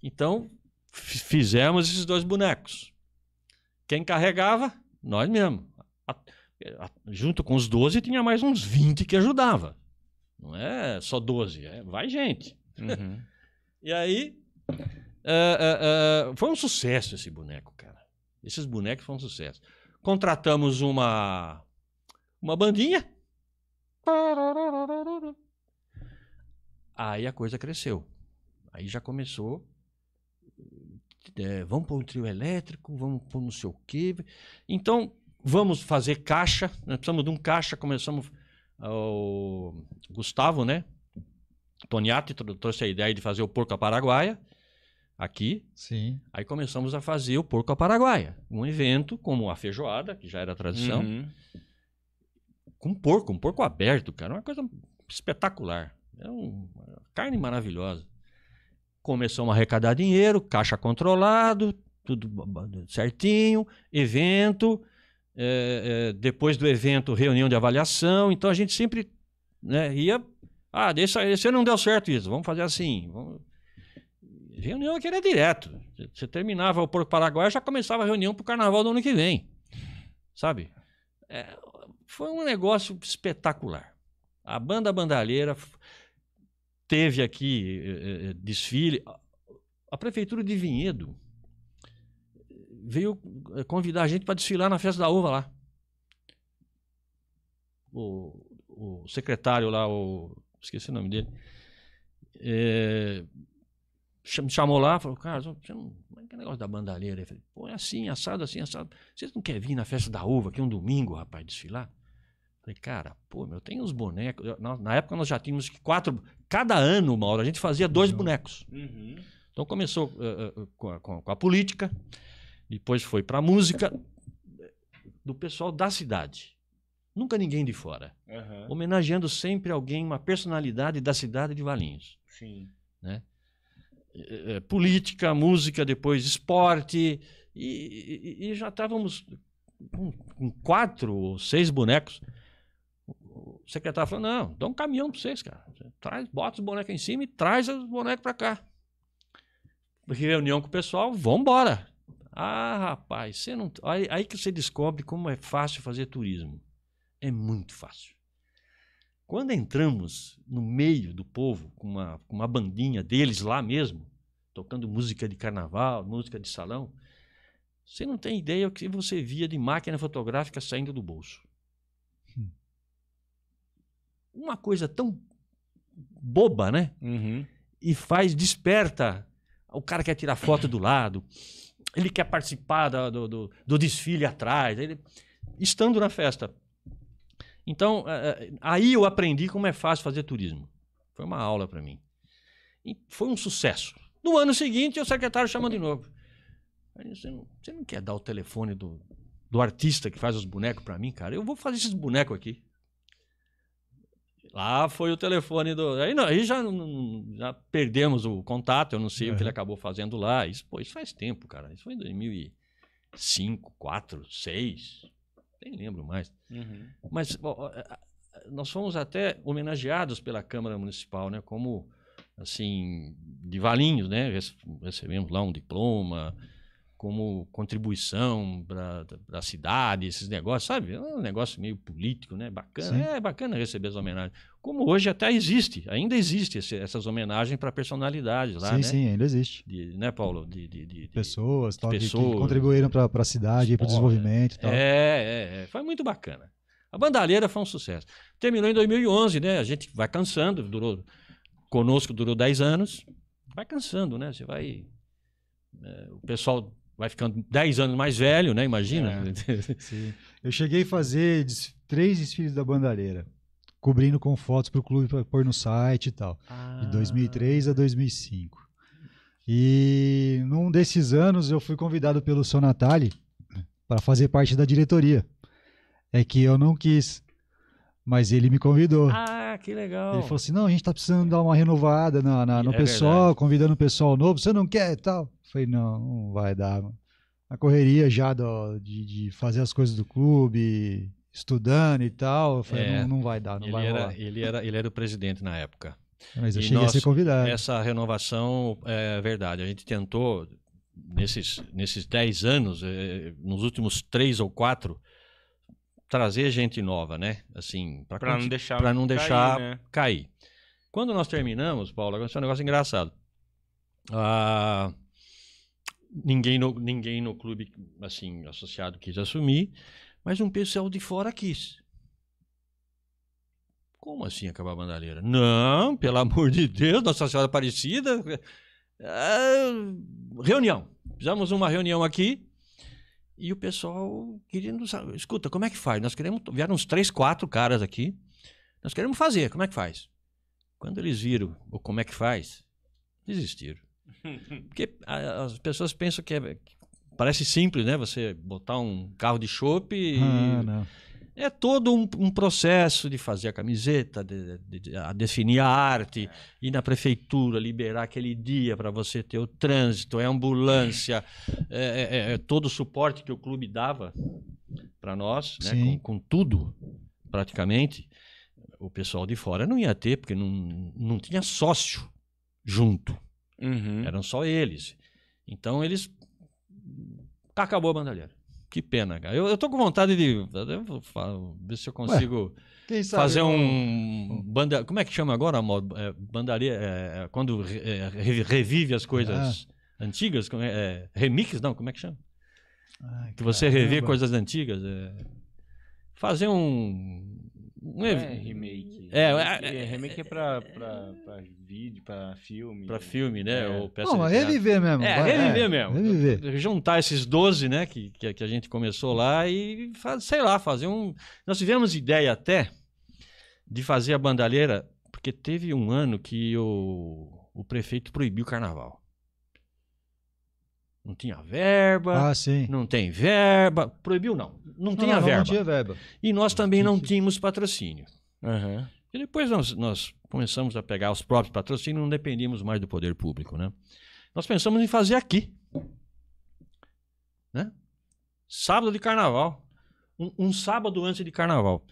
Então, fizemos esses dois bonecos. Quem carregava? Nós mesmos. junto com os 12, tinha mais uns 20 que ajudava. Não é só 12, é vai gente. Uhum. *laughs* e aí, uh, uh, uh, foi um sucesso esse boneco, cara. Esses bonecos foram um sucesso. Contratamos uma, uma bandinha. Aí a coisa cresceu. Aí já começou é, vamos pôr um trio elétrico, vamos pôr não sei o quê. Então, vamos fazer caixa. Nós né? precisamos de um caixa, começamos. Ah, o Gustavo, né? Toniati trouxe a ideia de fazer o porco à paraguaia aqui. Sim. Aí começamos a fazer o porco à paraguaia, um evento como a feijoada, que já era tradição, uhum. com porco, um porco aberto, cara, uma coisa espetacular. É uma carne maravilhosa começamos a arrecadar dinheiro, caixa controlado, tudo certinho, evento, é, é, depois do evento, reunião de avaliação. Então a gente sempre né, ia. Ah, esse, esse não deu certo isso, vamos fazer assim. Vamos... Reunião é que era direto. Você terminava o Porto Paraguai, já começava a reunião para o carnaval do ano que vem. Sabe? É, foi um negócio espetacular. A banda bandalheira teve aqui é, desfile. A prefeitura de Vinhedo veio eh, convidar a gente para desfilar na festa da uva lá. O, o secretário lá, o, esqueci o nome dele, é, me chamou lá, falou, cara, como não, é que é negócio da bandalheira? Eu falei, pô, é assim, assado, assim, assado. Vocês não querem vir na festa da uva, que é um domingo, rapaz, desfilar? Falei, cara, pô, meu, tem uns bonecos. Na, na, época nós já tínhamos quatro. Cada ano, Mauro, a gente fazia dois uhum. bonecos. Uhum. Então começou uh, uh, com, a, com, a, política, depois foi para música, do pessoal da cidade. Nunca ninguém de fora. Uhum. Homenageando sempre alguém, uma personalidade da cidade de Valinhos. Sim. Né? política, música, depois esporte. e, e, e já estávamos com, quatro ou seis bonecos o secretário falou: não, dá um caminhão para vocês, cara. Traz, bota os bonecos em cima e traz os bonecos para cá. Reunião com o pessoal, vamos embora. Ah, rapaz, você não. Aí, aí que você descobre como é fácil fazer turismo. É muito fácil. Quando entramos no meio do povo, com uma, com uma bandinha deles lá mesmo, tocando música de carnaval, música de salão, você não tem ideia o que você via de máquina fotográfica saindo do bolso uma coisa tão boba, né? Uhum. E faz, desperta. O cara quer tirar foto do lado, ele quer participar do, do, do, desfile atrás, ele, estando na festa. Então, é, é, aí eu aprendi como é fácil fazer turismo. Foi uma aula para mim. E foi um sucesso. No ano seguinte, o secretário chama de novo. Você não, você não quer dar o telefone do, do artista que faz os bonecos para mim, cara? Eu vou fazer esses bonecos aqui. Lá foi o telefone do. Aí, não, aí já, já perdemos o contato, eu não sei uhum. o que ele uhum. acabou fazendo lá. Isso, pô, isso faz tempo, cara. Isso foi em 2005, 4, 6. Nem lembro mais. Uhum. Mas bom, é, é, nós fomos até homenageados pela Câmara Municipal, né? Como, assim, de valinhos, né? Recebemos lá um diploma. Uhum como contribuição para a cidade, esses negócios, sabe? É um negócio meio político, né? Bacana. Sim. É bacana receber as homenagens. Como hoje até existe, ainda existe esse, essas homenagens para personalidades lá, sim, né? Sim, ainda existe. De, né, Paulo? De, de, de pessoas, tal, pessoas, que, contribuíram para a cidade, para o desenvolvimento e tal. É, é, é, foi muito bacana. A Bandalheira foi um sucesso. Terminou em 2011, né? A gente vai cansando, durou conosco durou 10 anos. Vai cansando, né? Você vai... É, o pessoal vai ficando 10 anos mais velho, né? Imagina. É, *laughs* eu cheguei a fazer des três desfiles da Bandeira, cobrindo com fotos para o clube para pôr no site e tal, ah. de 2003 a 2005. E num desses anos eu fui convidado pelo seu Natali para fazer parte da diretoria. É que eu não quis, mas ele me convidou. Ah, que legal. Ele falou assim: não, a gente está precisando dar uma renovada na, na no é pessoal, verdade. convidando o pessoal novo, você não quer e tal. Falei, não, não vai dar. A correria já do, de, de fazer as coisas do clube, estudando e tal. Eu falei, é, não, não, vai dar, não ele vai era, rolar. Ele era, ele era o presidente na época. Mas eu e cheguei nós, a ser convidado. Essa renovação é verdade. A gente tentou, nesses, nesses 10 anos, é, nos últimos três ou quatro, trazer gente nova, né? Assim, para não deixar, pra não cair, deixar né? cair. Quando nós terminamos, Paulo, aconteceu é um negócio engraçado. Ah, ninguém no, ninguém no clube assim associado quis assumir, mas um pessoal de fora quis. Como assim acabar a bandalheira? Não, pelo amor de Deus, Nossa Senhora Aparecida. Ah, reunião. Fizemos uma reunião aqui e o pessoal querendo saber. Escuta, como é que faz? Nós queremos. Vieram uns três, quatro caras aqui. Nós queremos fazer, como é que faz? Quando eles viram o como é que faz, desistiram. Porque as pessoas pensam que é, parece simples, né? Você botar um carro de chope ah, não. é todo um, um, processo de fazer a camiseta, de, de, de a definir a arte, é. ir na prefeitura, liberar aquele dia para você ter o trânsito, a é ambulância, é, é, é, é todo o suporte que o clube dava para nós, né? com, com tudo, praticamente. O pessoal de fora não ia ter, porque não, não tinha sócio junto. Uhum. Eram só eles. Então eles. Acabou a bandalheira. Que pena, cara. Eu, eu tô com vontade de. ver se eu consigo Ué, fazer um. Banda, como é que chama agora, Mauro? É, bandaria. É, é quando é, revive as coisas ah. antigas? É, é, remix? Não, como é que chama? Ai, que você rever coisas antigas. É. fazer um um é, não é, é, é remake. É, é, é, remake é, é pra, pra, pra vídeo, pra filme. Pra filme, né? Ou peça não, reviver mesmo. É, reviver mesmo. Reviver. Juntar esses 12, né, que, que, que a gente começou lá e, faz, sei lá, fazer um. Nós tivemos ideia até de fazer a bandalheira, porque teve um ano que o, o prefeito proibiu o carnaval. Não tinha verba. Ah, sim. Não tem verba. Proibiu, não. Não, não tinha não, verba. Não tinha verba. E nós também não tínhamos patrocínio. Uhum. E depois nós, nós começamos a pegar os próprios patrocínios, não dependíamos mais do poder público, né? Nós pensamos em fazer aqui. Né? Sábado de carnaval. Um, um sábado antes de carnaval.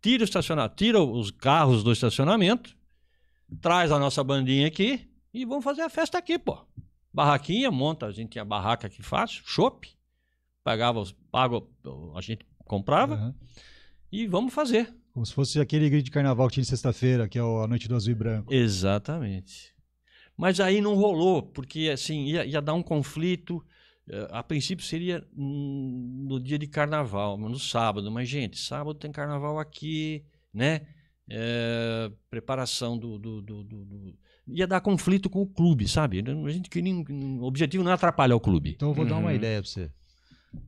Tira, o estaciona tira os carros do estacionamento, traz a nossa bandinha aqui e vamos fazer a festa aqui, pô. Barraquinha, monta, a gente tinha barraca aqui fácil, chope, pagava os pago, a gente comprava uhum. e vamos fazer. Como se fosse aquele grito de carnaval que tinha sexta-feira, que é a Noite do Azul e Branco. Exatamente. Mas aí não rolou, porque assim, ia, ia dar um conflito. Eh, a princípio seria no dia de carnaval, no sábado. Mas, gente, sábado tem carnaval aqui, né? É, preparação do, do, do, do ia dar conflito com o clube, sabe? A gente queria, o objetivo não é atrapalhar o clube. Então eu vou uhum. dar uma uhum. ideia para você.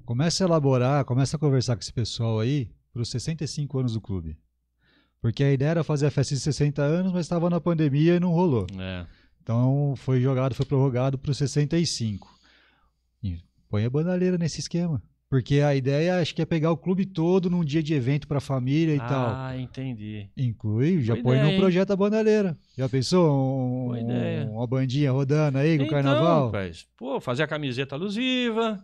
Começa a elaborar, começa a conversar com esse pessoal aí para os 65 anos do clube. Porque a ideia era fazer a festa de 60 anos, mas estava na pandemia e não rolou. É. Então foi jogado, foi prorrogado para os 65. E põe a bandalheira nesse esquema. Porque a ideia acho que é pegar o clube todo num dia de evento para família e ah, tal. Ah, entendi. Inclui, já Boa põe ideia, num projeto a bandaleira. Já pensou um, uma bandinha rodando aí com então, o carnaval? Rapaz, pô, fazer a camiseta alusiva.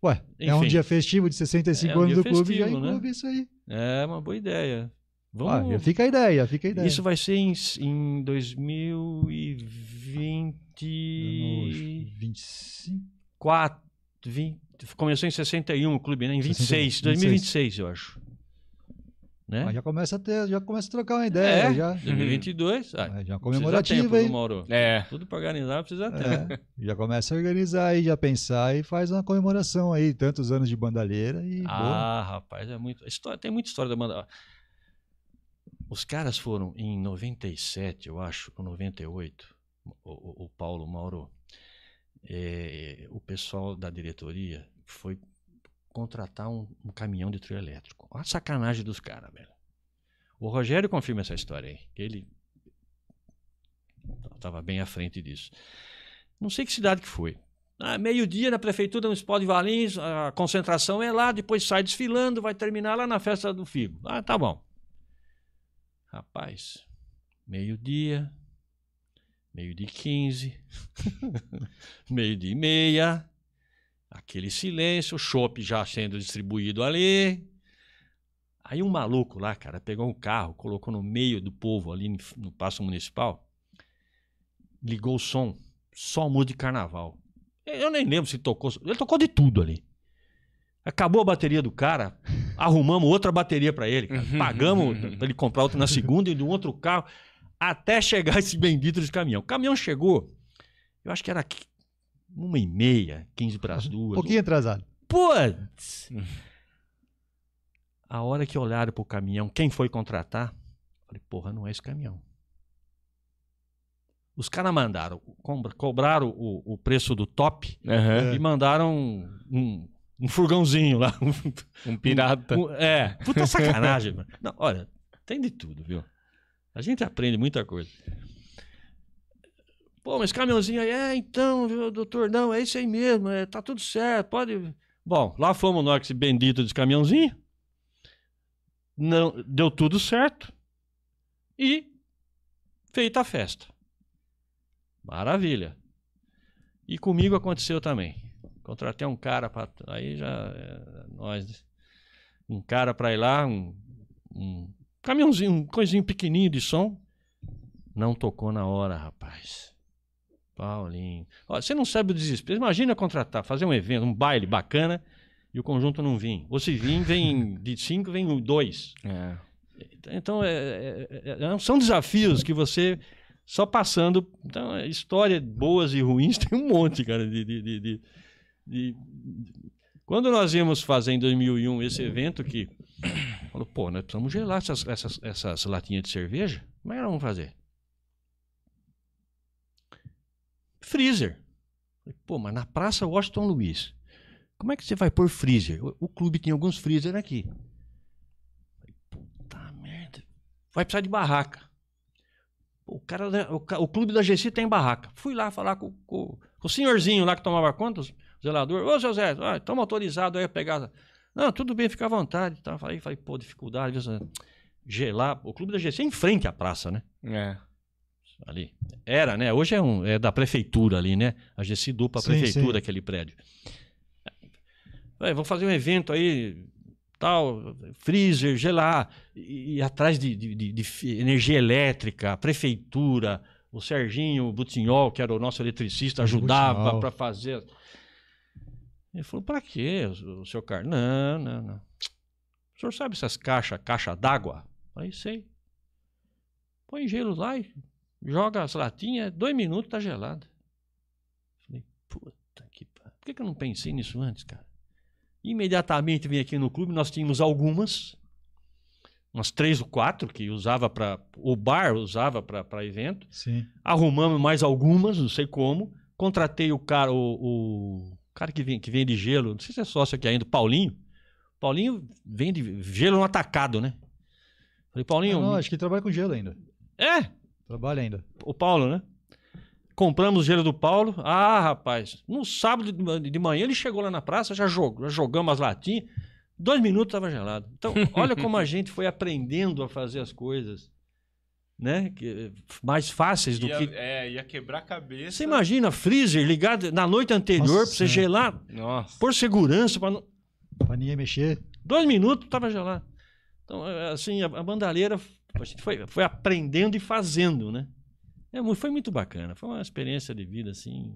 Ué, Enfim, é um dia festivo de 65 é um anos do clube, festivo, já né? inclui né? isso aí. É uma boa ideia. Vamos... Ah, fica a ideia, fica a ideia. Isso vai ser em, em 2020... 20, começou em 61 o clube, né? Em 26, 60, 2026, eu acho. Né? Mas já começa a ter, já começa a trocar uma ideia. É, já. 2022. Ah, é, já comemorativa, hein? Mauro. É. Tudo para organizar precisa ter. É, *laughs* já começa a organizar aí, já pensar e faz uma comemoração aí, tantos anos de bandalheira e. Ah, boa. rapaz, é muito. História, tem muita história da bandalheira. Os caras foram em 97, eu acho, ou 98, o, o, o Paulo Mauro é, o pessoal da diretoria foi contratar um, um caminhão de trio elétrico. Olha a sacanagem dos caras, velho. O Rogério confirma essa história aí. Ele estava bem à frente disso. Não sei que cidade que foi. Ah, Meio-dia na prefeitura no Municipal de Valins, a concentração é lá, depois sai desfilando, vai terminar lá na festa do Figo. Ah, tá bom. Rapaz, meio-dia, meio de 15, *laughs* meio de meia, aquele silêncio, o chopp já sendo distribuído ali. Aí um maluco lá, cara, pegou um carro, colocou no meio do povo ali no passo municipal, ligou o som, só música de carnaval. Eu nem lembro se tocou, ele tocou de tudo ali. Acabou a bateria do cara, arrumamos outra bateria para ele, cara. Uhum. pagamos para ele comprar outra na segunda e de um outro carro até chegar esse bendito de caminhão. O caminhão chegou, eu acho que era uma e meia, 15 para as uhum. duas. Um pouquinho atrasado. Putz! A hora que olharam para o caminhão, quem foi contratar, falei, porra, não é esse caminhão. Os caras mandaram, cobraram o, o, preço do top uhum. e mandaram um, um, furgãozinho lá. Um, pirata. Um, um, é, puta sacanagem, mano. Não, olha, tem de tudo, viu? A gente aprende muita coisa. Pô, mas caminhãozinho aí, é, então, doutor, não, é isso aí mesmo, é, tá tudo certo, pode. Bom, lá fomos nós com esse bendito desse caminhãozinho. Não, deu tudo certo. E feita a festa. Maravilha. E comigo aconteceu também. Contratei um cara para. Aí já. É, nós. Um cara para ir lá, um, um Caminhãozinho, um coisinho pequenininho de som. Não tocou na hora, rapaz. Paulinho. você não sabe o desespero. Imagina contratar, fazer um evento, um baile bacana, e o conjunto não vinha. Ou se vinha, vem de cinco, vem dois. É. Então, é é, é, é, são desafios que você só passando. Então, é, histórias boas e ruins *laughs* tem um monte, cara. De, de, de, de, Quando nós íamos fazer em 2001 esse evento que Falou, pô, nós precisamos gelar essas, essas, essas latinhas de cerveja. Como é que nós vamos fazer? Freezer. Falei, pô, mas na Praça Washington Luiz, como é que você vai pôr freezer? O, o clube tinha alguns freezer aqui. Falei, puta merda. Vai precisar de barraca. o, cara o, o, clube da GC tem barraca. Fui lá falar com, com, com o senhorzinho lá que tomava conta, o zelador. Ô, seu Zé, estamos ah, autorizados aí a pegar não, tudo bem, fica à vontade. Tá? Falei, falei, pô, dificuldade. gelar. O Clube da GC é em frente à praça, né? É. Ali. Era, né? Hoje é, um, é da prefeitura ali, né? A GC dupla a prefeitura, sim. aquele prédio. Falei, é, vou fazer um evento aí, tal, freezer, gelar. E, e atrás de, de, de, de energia elétrica, prefeitura o Serginho Butinhol, que era o nosso eletricista, ajudava para fazer ele falou, para quê, o, seu Carlos? Não, não, não. O senhor sabe essas caixas, caixa d'água? Aí sei. Põe gelo lá e joga as latinhas, dois minutos tá gelada. Falei, puta que pariu. Por que, que eu não pensei nisso antes, cara? Imediatamente vim aqui no clube, nós tínhamos algumas, umas três ou quatro que usava para. O bar usava para evento. Sim. Arrumamos mais algumas, não sei como. Contratei o cara, o, o cara que vem, que vem de gelo, não sei se é sócio aqui ainda, Paulinho. Paulinho vem de gelo no atacado, né? Falei, Paulinho. Ah, não, acho que ele trabalha com gelo ainda. É? Trabalha ainda. O Paulo, né? Compramos o gelo do Paulo. Ah, rapaz. No sábado de manhã ele chegou lá na praça, já, jogou, já jogamos as latinhas. Dois minutos estava gelado. Então, olha como a *laughs* gente foi aprendendo a fazer as coisas né? Mais fáceis ia, do que. É, ia quebrar a cabeça. Você imagina, freezer ligado na noite anterior para você gelar. Nossa. Por segurança, para não. para ninguém mexer. Dois minutos, tava gelado. Então, é, assim, a, a bandaleira a gente foi, foi aprendendo e fazendo, né? É, foi muito bacana. Foi uma experiência de vida, assim,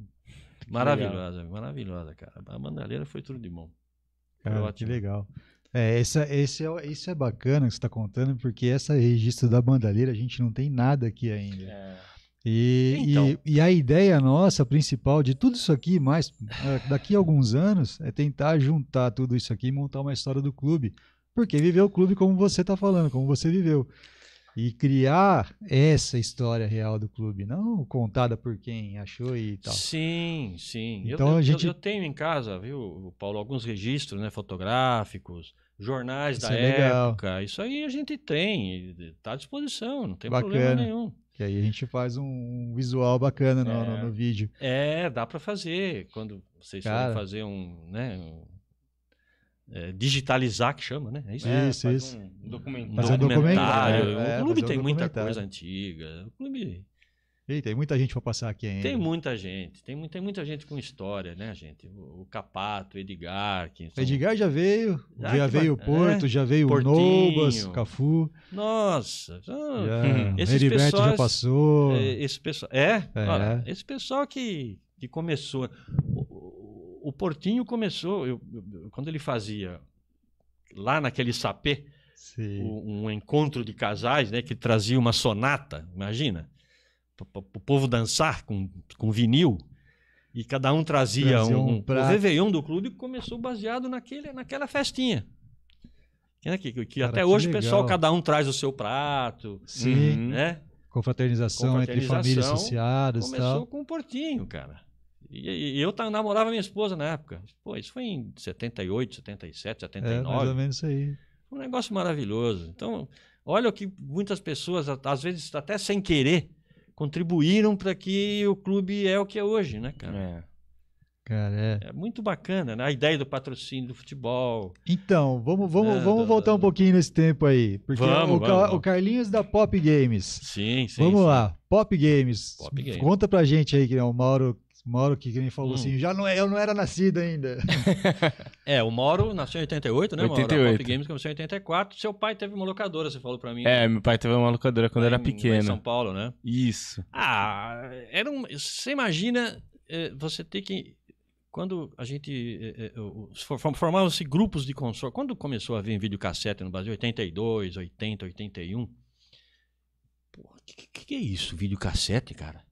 maravilhosa, maravilhosa, cara. A bandaleira foi tudo de bom. Cara, que legal. É, esse esse é, isso é bacana que você está contando, porque essa registro da bandalheira a gente não tem nada aqui ainda. É. E, então. e, e, a ideia nossa principal de tudo isso aqui, mais ah, daqui a alguns anos, é tentar juntar tudo isso aqui e montar uma história do clube. Porque viver o clube como você está falando, como você viveu. E criar essa história real do clube, não contada por quem achou e tal. Sim, sim. Então eu, a gente... Eu, eu, tenho em casa, viu, Paulo, alguns registros né, fotográficos, jornais isso da é época. Legal. Isso aí a gente tem, está à disposição, não tem Bacana. problema nenhum. Que aí a gente faz um visual bacana no, é, no, no vídeo. É, dá para fazer. Quando vocês forem fazer um, né, um é, digitalizar, que chama, né? É isso, é, isso. isso. Um documentário. Um documentário. Um documentário. É, o clube tem muita coisa antiga. O clube Eita, tem muita gente para passar aqui ainda. Tem muita gente, tem, tem muita gente com história, né, gente? O, o Capato, Edgar. Que são... Edgar já veio, ah, já, é? já veio o Porto, é? já veio o Nobas, Cafu. Nossa, já, hum, esses Heriberto pessoas, já passou. É, esse pessoal, é? é. Olha, esse pessoal que, que começou. O, o Portinho começou, eu, eu, quando ele fazia lá naquele sapê, o, um encontro de casais, né, que trazia uma sonata, imagina? o povo dançar com, com vinil. E cada um trazia, um, um prato. O Réveillon do clube começou baseado naquele, naquela festinha. Que, né, que, que Cara, até que hoje legal. o pessoal, cada um traz o seu prato. Sim. Uhum. Né? Confraternização, Confraternização entre famílias associadas. Começou tal. com o Portinho, cara. E, e eu namorava minha esposa na época. Pô, isso foi em 78, 77, 79. É, mais ou menos isso aí. Um negócio maravilhoso. Então, olha o que muitas pessoas, às vezes até sem querer, contribuíram para que o clube é o que é hoje, né, cara? É. Cara, é. é muito bacana, né? A ideia do patrocínio do futebol. Então, vamos, vamos, é, vamos voltar um pouquinho nesse tempo aí. Porque vamos, o, vamos, vamos. o Carlinhos da Pop Games. Sim, sim. Vamos sim. lá. Pop Games. Pop Games. Conta pra gente aí, que é o Mauro Moro que nem falou hum. assim, já não, é, eu não era nascido ainda. *laughs* é, o Moro nasceu em 88, né, 88. Mauro? A Pop Games começou em 84. Seu pai teve uma locadora, você falou pra mim. É, meu pai teve uma locadora quando era em, pequeno. Em São Paulo, né? Isso. Ah, era um... Você imagina eh, você ter que... Quando a gente... Eh, eh, formavam-se grupos de console. Quando começou a vir videocassete no Brasil, 82, 80, 81... Porra, o que, que é isso? Videocassete, cara?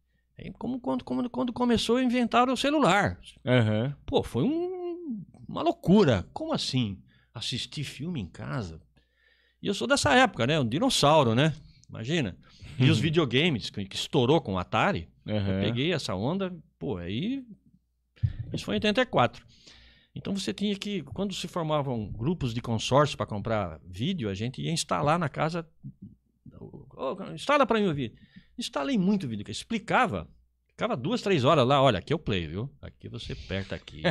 É como quando, quando começou a inventar o celular. Uhum. Pô, foi um, uma loucura. Como assim? Assistir filme em casa? E eu sou dessa época, né? Um dinossauro, né? Imagina. E os *laughs* videogames, que, que estourou com o Atari. Uhum. Eu peguei essa onda, pô, aí. Isso foi em 84. Então você tinha que, quando se formavam grupos de consórcio para comprar vídeo, a gente ia instalar na casa. Oh, instala para mim o vídeo. Instalei muito vídeo que explicava. Ficava duas, três horas lá. Olha, aqui é o play, viu? Aqui você aperta aqui.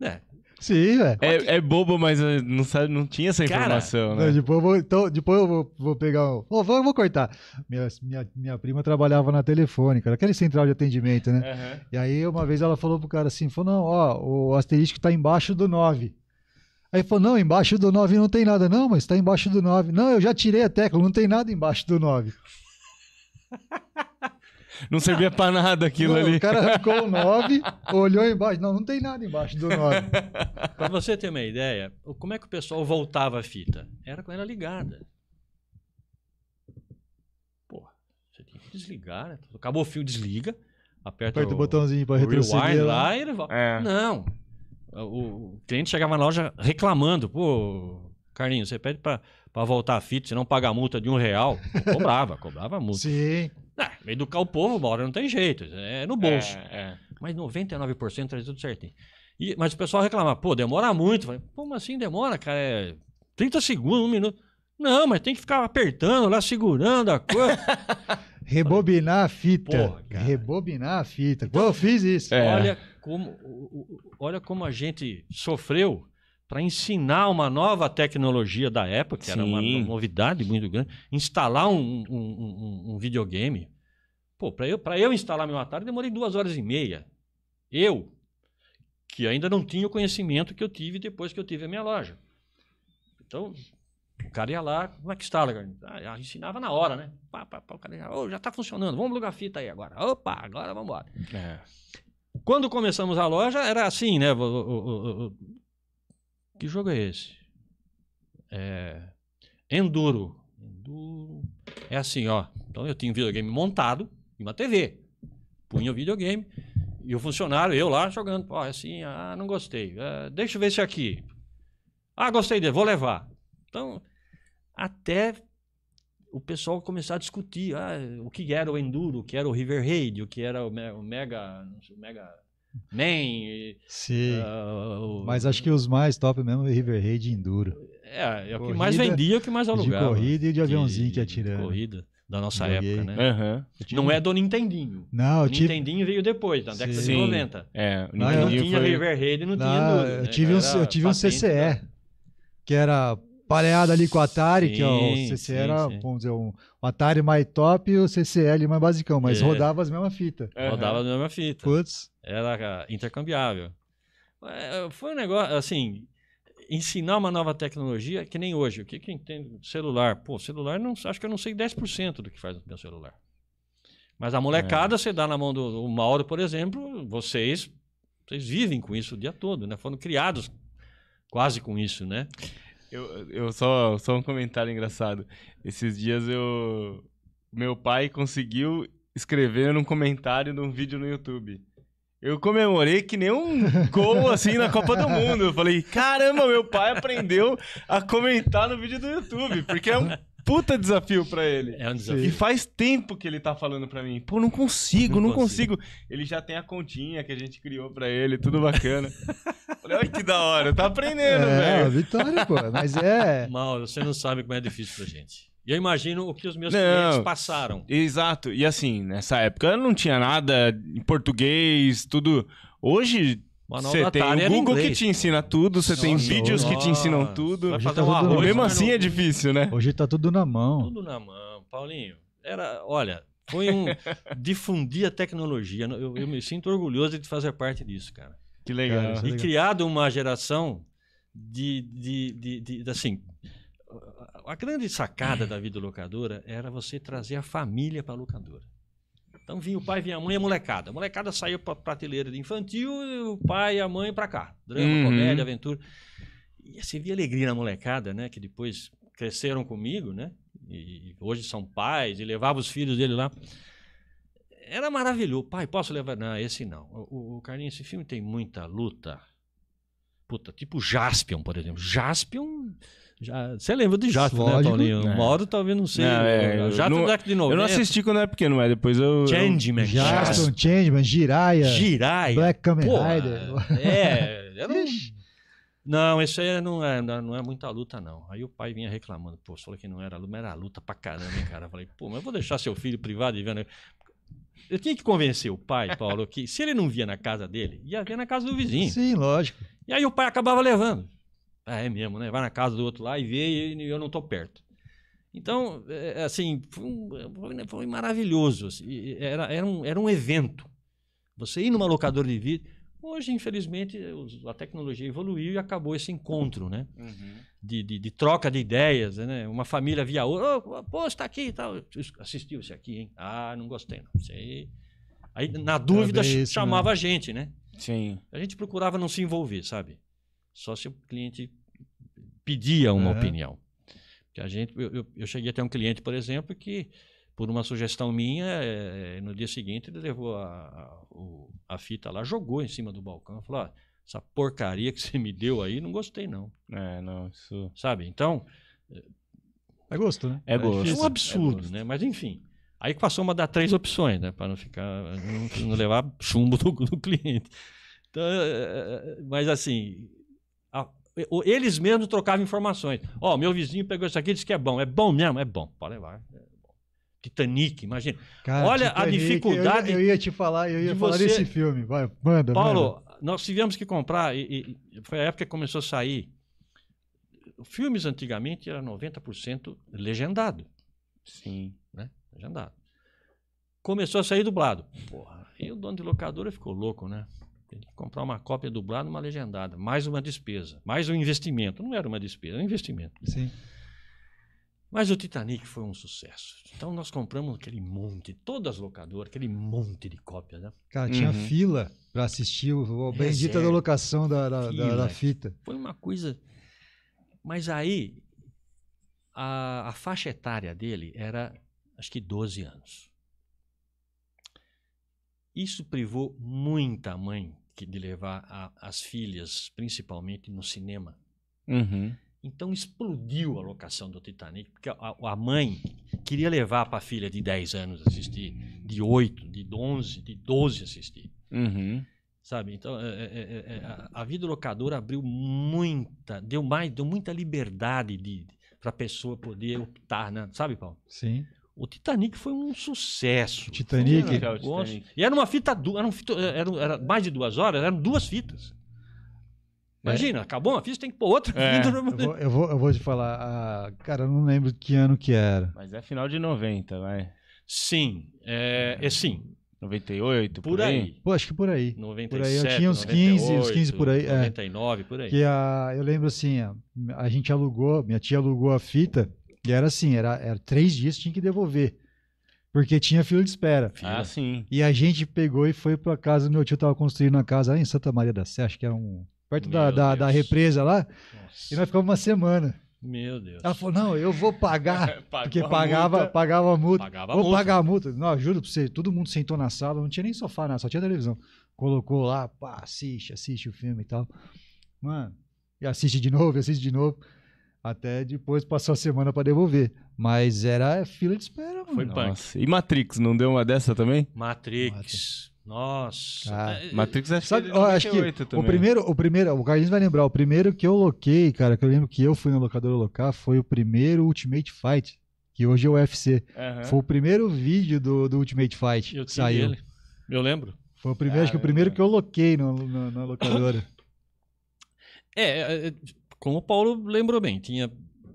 né? *laughs* Sim, é. é. É, bobo, mas eh, não, sabe, não tinha essa Cara, informação, né? Não, depois eu vou, então, depois eu vou, vou pegar um. Oh, vou, vou cortar. Minha, minha, minha prima trabalhava na telefônica, aquele central de atendimento, né? Uhum. E aí uma vez ela falou pro cara assim: falou, não, ó, o asterisco tá embaixo do 9. Aí falou: não, embaixo do 9 não tem nada. Não, mas tá embaixo do 9. Não, eu já tirei a tecla, não tem nada embaixo do 9. Não servia para nada aquilo não, ali. O cara arrancou o 9, olhou embaixo. Não, não tem nada embaixo do 9. *laughs* Para você ter uma ideia, como é que o pessoal voltava a fita? Era com ela ligada. Porra, você tem que desligar, né? Acabou o fio, desliga. Aperta, aperta o, o botãozinho para retroceder. lá, lá É. Não. O, o cliente chegava na loja reclamando. Pô, Carlinhos, você pede para para voltar fit, senão pagar multa de um real. Cobrava, *laughs* cobrava multa. Sim. É, educar o povo, hora não tem jeito. É no bolso. É, é. Mas 99% traz é tudo certinho. E, mas o pessoal reclama, pô, demora muito. Falei, mas assim demora, cara? É 30 segundos, um minuto. Não, mas tem que ficar apertando lá, segurando a coisa. *laughs* Rebobinar a fita. Porra, cara. Rebobinar a fita. Então, Pô, eu fiz isso. É. Olha, como, olha como a gente sofreu para ensinar uma nova tecnologia da época, que Sim. era uma novidade muito grande, instalar um, um, um, um videogame. Pô, para eu, eu instalar meu Atari, demorei duas horas e meia. Eu, que ainda não tinha o conhecimento que eu tive depois que eu tive a minha loja. Então, o cara ia lá, como é que instala? Ah, ensinava na hora, né? Pá, pá, pá, o cara ia, oh, já está funcionando, vamos plugar fita aí agora. Opa, agora vamos embora. É. Quando começamos a loja, era assim, né? O, o, o, que jogo é esse? É... Enduro. Enduro. É assim, ó. Então eu tinha um videogame montado em uma TV. Punha o videogame e o funcionário, eu lá jogando. Ó, é assim, ah, não gostei. Ah, deixa eu ver esse é aqui. Ah, gostei dele, vou levar. Então, até o pessoal começar a discutir ah, o que era o Enduro, o que era o River Raid, o que era o Mega. O Mega Man. Sim. Uh, Mas acho que os mais top mesmo é River Raid e Enduro. É, é o que mais vendia, e o que mais alugava. De né? corrida e de aviãozinho de, que atirando. Corrida da nossa Joguei. época, né? Uhum. Não é do Nintendinho. Não, o tive... Nintendinho veio depois, na década Sim. de 90. É, o Nintendinho não, eu... tinha foi... River Raid e não, não tinha né? Eu tive, um, eu tive um CCE, né? que era pareada ali com o Atari, sim, que é o CC sim, era, sim. vamos dizer, um, Atari mais top e o CCL mais basicão, mas é. rodava as mesmas fitas. Uhum. Rodava as mesmas fitas. Putz. Era ah, intercambiável. É, foi um negócio, assim, ensinar uma nova tecnologia, que nem hoje. O que que eu entendo? Celular. Pô, celular, não, acho que eu não sei 10% do que faz o meu celular. Mas a molecada, é. você dá na mão do, do Mauro, por exemplo, vocês, vocês vivem com isso o dia todo, né? Foram criados quase com isso, né? Eu, eu só, só um comentário engraçado. Esses dias eu. Meu pai conseguiu escrever num comentário num vídeo no YouTube. Eu comemorei que nem um gol *laughs* assim na Copa do Mundo. Eu falei, caramba, meu pai aprendeu a comentar no vídeo do YouTube, porque é um puta desafio para ele. É um desafio. E faz tempo que ele tá falando para mim, pô, não consigo, não, não consigo. consigo. Ele já tem a continha que a gente criou para ele, tudo bacana. *laughs* Falei, olha que da hora, tá aprendendo, é, velho. É, vitória, pô, mas é... *laughs* Mal, você não sabe como é difícil pra gente. E eu imagino o que os meus não, clientes passaram. Exato. E assim, nessa época não tinha nada em português, tudo... Hoje Manual você tem o Google que te ensina tudo, você tem vídeos nossa. que te ensinam tudo. Hoje tá arroz, mesmo assim é difícil, né? Hoje tá tudo na mão. Tudo na mão, Paulinho. Era, olha, foi um *laughs* difundir a tecnologia. Eu, eu, me sinto orgulhoso de fazer parte disso, cara. Que legal. Cara, e é legal. criado uma geração de, de, de, de, de assim, a grande sacada é. da vida locadora era você trazer a família para a locadora. Então vinha o pai, vinha a mãe e a molecada. A molecada saiu para prateleira de infantil e o pai e a mãe para cá. Drama, uhum. comédia, aventura. E você via alegria na molecada, né? Que depois cresceram comigo, né? E hoje são pais e levava os filhos dele lá. Era maravilhoso. Pai, posso levar? Não, esse não. O, o Carlinhos, esse filme tem muita luta. Puta, tipo Jaspion, por exemplo. Jaspion já, você lembra de Jato, né, Paulinho? Né? Uma hora talvez não sei. Não, é, Jato não, de 90. Eu não assisti quando era pequeno, mas depois eu. Changeman. Eu... Jato, Changeman, Jiraya. Jiraya. Black Kamen Pô, Rider. É, era *laughs* Não, isso aí não é, não é muita luta, não. Aí o pai vinha reclamando. Pô, falou que não era luta, mas era luta pra caramba, cara. Eu falei, pô, mas eu vou deixar seu filho privado e vendo. Eu tinha que convencer o pai, Paulo, que se ele não via na casa dele, ia ver na casa do vizinho. Sim, lógico. E aí o pai acabava levando. Ah, é mesmo, né? Vai na casa do outro lá e vê e eu não tô perto. Então, é, é assim, foi, um, foi né, maravilhoso. Assim, era, era, um, era um evento. Você ir numa locadora de vídeo. Hoje, infelizmente, a tecnologia evoluiu e acabou esse encontro, né? Uhum. De, de, de, troca de ideias, né? Uma família via outra. Oh, pô, está aqui e tal. Assistiu esse aqui, hein? Ah, não gostei, não. Sei. Aí, na dúvida, é né? isso, chamava né? a gente, né? Sim. A gente procurava não se envolver, sabe? Só se o cliente pedia uma uhum. opinião. que a gente, eu, eu cheguei até um cliente, por exemplo, que por uma sugestão minha, é, no dia seguinte ele levou a, a, a, fita lá, jogou em cima do balcão, falou: ah, essa porcaria que você me deu aí, não gostei não. É, não, isso. Sabe? Então. É gosto, né? É, é gosto. É um absurdo, é gosto. né? Mas enfim. Aí passou uma das três opções, né? Para não ficar, não, não levar chumbo *laughs* do, do cliente. Então, eh, mas assim, eles mesmos trocavam informações. Ó, oh, meu vizinho pegou isso aqui e disse que é bom. É bom mesmo? É bom. Pode levar. É Titanic, imagina. Cara, Olha Titanic, a dificuldade. Eu, eu, ia te falar, eu ia de falar você... filme. Vai, manda, Paulo, manda. nós tivemos que comprar, e, e, foi a época que começou a sair. Filmes antigamente era 90% legendado. Sim. Né? Legendado. Começou a sair dublado. Porra, e o dono de locadora ficou louco, né? Tem que comprar uma cópia dublada, uma legendada, mais uma despesa, mais um investimento. Não era uma despesa, era um investimento. Sim. Mas o Titanic foi um sucesso. Então nós compramos aquele monte, todas as locadoras, aquele monte de cópias, né? Cara, tinha uhum. fila para assistir o, o é bendita da locação da, da, da, da, fita. Foi uma coisa. Mas aí a, a faixa etária dele era acho que 12 anos. Isso privou muita mãe de levar a, as filhas, principalmente no cinema. Uhum. Então explodiu a locação do Titanic, porque a, a mãe queria levar para a filha de 10 anos assistir, de 8, de 11, de 12 assistir. Uhum. Sabe? Então, é, é, é, a, a vida locadora abriu muita, deu mais, deu muita liberdade de, para a pessoa poder optar, né? sabe, Paulo? Sim. O Titanic foi um sucesso. Titanic. Era, o Titanic. E era uma fita dupla, era, um era, era mais de duas horas, eram duas fitas. É. Imagina, é. acabou uma fita, tem que pôr outra. É. Eu, vou, eu, vou, eu vou te falar, ah, cara, eu não lembro que ano que era. Mas é final de 90, vai. Sim, é, é sim. 98, por, por aí. aí. Pô, acho que por aí. 97, por aí. Eu tinha uns 98, 15, uns 15 por aí. 99, é. por aí. Que a, eu lembro assim, a, a gente alugou, minha tia alugou a fita e era assim, era, era três dias tinha que devolver. Porque tinha fila de espera. Ah, sim. E a gente pegou e foi pra casa. Meu tio tava construindo a casa lá em Santa Maria da Sé, acho que era é um. Perto da, da, da, represa lá. Nossa. E nós ficamos uma semana. Meu Deus. Ela falou: não, eu vou pagar. *laughs* porque pagava, multa. pagava a multa. Pagava vou multa. pagar a multa. Não, ajuda pra você, todo mundo sentou na sala, não tinha nem sofá, não, só tinha televisão. Colocou lá, pá, assiste, assiste o filme e tal. Mano, e assiste de novo, assiste de novo. Até depois passou a semana para devolver. Mas era fila de espera, mano. Foi punk. Nossa. E Matrix, não deu uma dessa também? Matrix. Matrix. Nossa. Ah, Matrix acho sabe, que, ó, acho que também. o né? primeiro, o primeiro, o Carlinhos vai lembrar, o primeiro que eu loquei, cara, que eu lembro que eu fui no locador locar, foi o primeiro Ultimate Fight, que hoje é o UFC. Uhum. Foi o primeiro vídeo do, do Ultimate Fight eu que saiu. Ele. Eu lembro. Foi o primeiro, ah, acho que o primeiro que eu loquei na locadora. *laughs* É, é, é como o Paulo lembrou bem, tinha,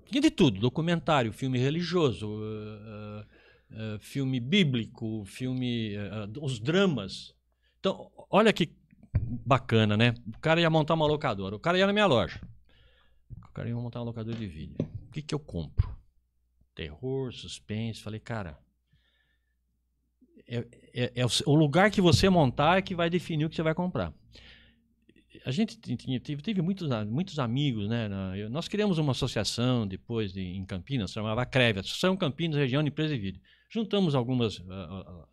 tinha de tudo: documentário, filme religioso, uh, uh, filme bíblico, filme. Uh, os dramas. Então, olha que bacana, né? O cara ia montar uma locadora, o cara ia na minha loja. O cara ia montar uma locadora de vídeo. O que, que eu compro? Terror, suspense. Falei, cara. É, é, é o, o lugar que você montar é que vai definir o que você vai comprar a gente tinha, tive, tive muitos, muitos amigos, né? eu, nós criamos uma associação depois de, em Campinas, chamava CREVE, Associação Campinas Região de Empresa e Vídeo. Juntamos algumas,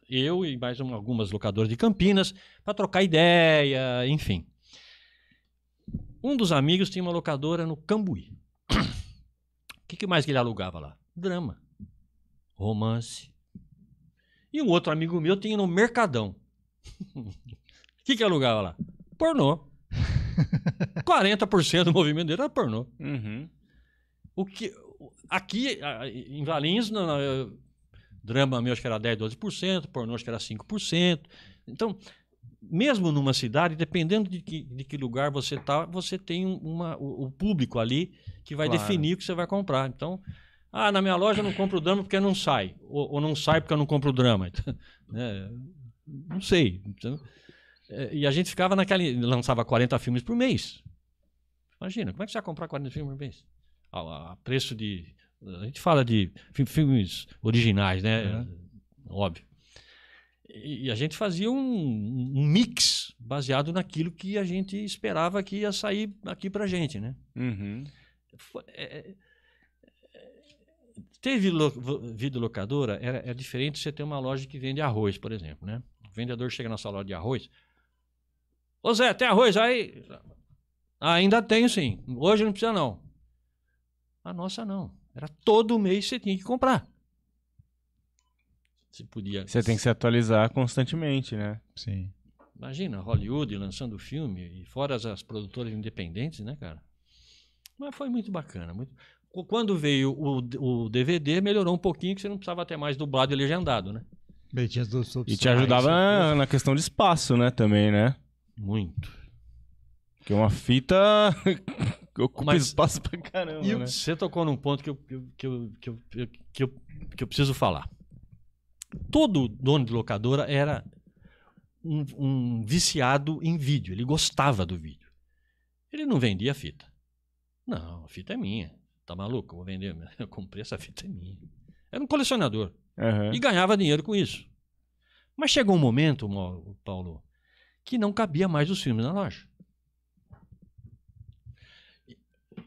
eu e mais algumas locadoras de Campinas, para trocar ideia, enfim. Um dos amigos tinha uma locadora no Cambuí. O que, que mais que ele alugava lá? Drama, romance. E um outro amigo meu tinha no Mercadão. *laughs* O que, que alugava lá? Pornô. 40% do movimento dele era pornô. Uhum. O que, aqui, em Valinhos, drama meu acho que era 10, 12%, pornô acho que era 5%. Então, mesmo numa cidade, dependendo de que, de que lugar você está, você tem uma, o, o, público ali que vai claro. definir o que você vai comprar. Então, ah, na minha loja eu não compro drama porque não sai. Ou, ou não sai porque eu não compro drama. *laughs* Né? Não sei. Então, é, e a gente ficava naquela. lançava 40 filmes por mês. Imagina, como é que você vai comprar 40 filmes por mês? A, a preço de. A gente fala de filmes originais, né? Uhum. Óbvio. E, e a gente fazia um, um, mix baseado naquilo que a gente esperava que ia sair aqui pra gente, né? Uhum. Foi, é, é, é ter videolocadora era, é diferente de você ter uma loja que vende arroz, por exemplo, né? O vendedor chega na sua loja de arroz, Ô Zé, tem arroz aí? Ainda tenho sim. Hoje não precisa não. A nossa não. Era todo mês você tinha que comprar. Você podia. Você tem que se atualizar constantemente, né? Sim. Imagina, Hollywood lançando filme e fora as produtoras independentes, né, cara? Mas foi muito bacana. Muito... Quando veio o, o DVD, melhorou um pouquinho, que você não precisava ter mais dublado e legendado, né? E te ajudava né? na questão de espaço, né, também, né? Muito. Que é uma fita que *laughs* ocupa Mas, espaço pra caramba. E né? Você tocou num ponto que eu, que, eu, que, eu, que, eu, que eu, que eu preciso falar. Todo dono de locadora era um, um, viciado em vídeo. Ele gostava do vídeo. Ele não vendia fita. Não, a fita é minha. Tá maluco? Eu vou vender. *laughs* Eu comprei essa fita é minha. Era um colecionador. Uhum. E ganhava dinheiro com isso. Mas chegou um momento, Paulo, que não cabia mais os filmes na loja.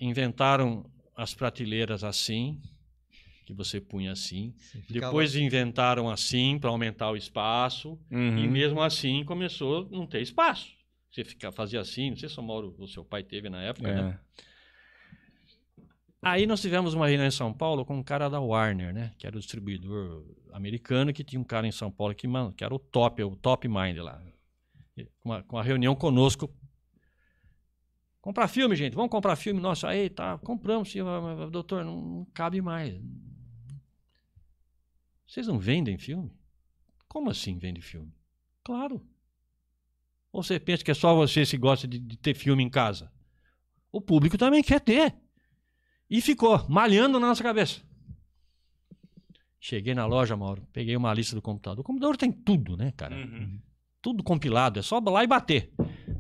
Inventaram as prateleiras assim, que você punha assim. Depois inventaram assim para aumentar o espaço. Uhum. E mesmo assim começou a não ter espaço. Você fica, fazia assim, não sei se o Mauro, o seu pai teve na época, né? é. né? Aí nós tivemos uma reunião em São Paulo com um cara da Warner, né? Que era o distribuidor americano, que tinha um cara em São Paulo que, que era o top, o top mind lá com uma, com uma reunião conosco. Comprar filme, gente, vamos comprar filme. nosso aí tá, compramos, sim, mas, doutor, não, não cabe mais. Vocês não vendem filme? Como assim vende filme? Claro. Ou você pensa que é só você que gosta de, de, ter filme em casa? O público também quer ter. E ficou malhando na nossa cabeça. Cheguei na loja, Mauro, peguei uma lista do computador. O computador tem tudo, né, cara? Uhum tudo compilado, é só lá e bater.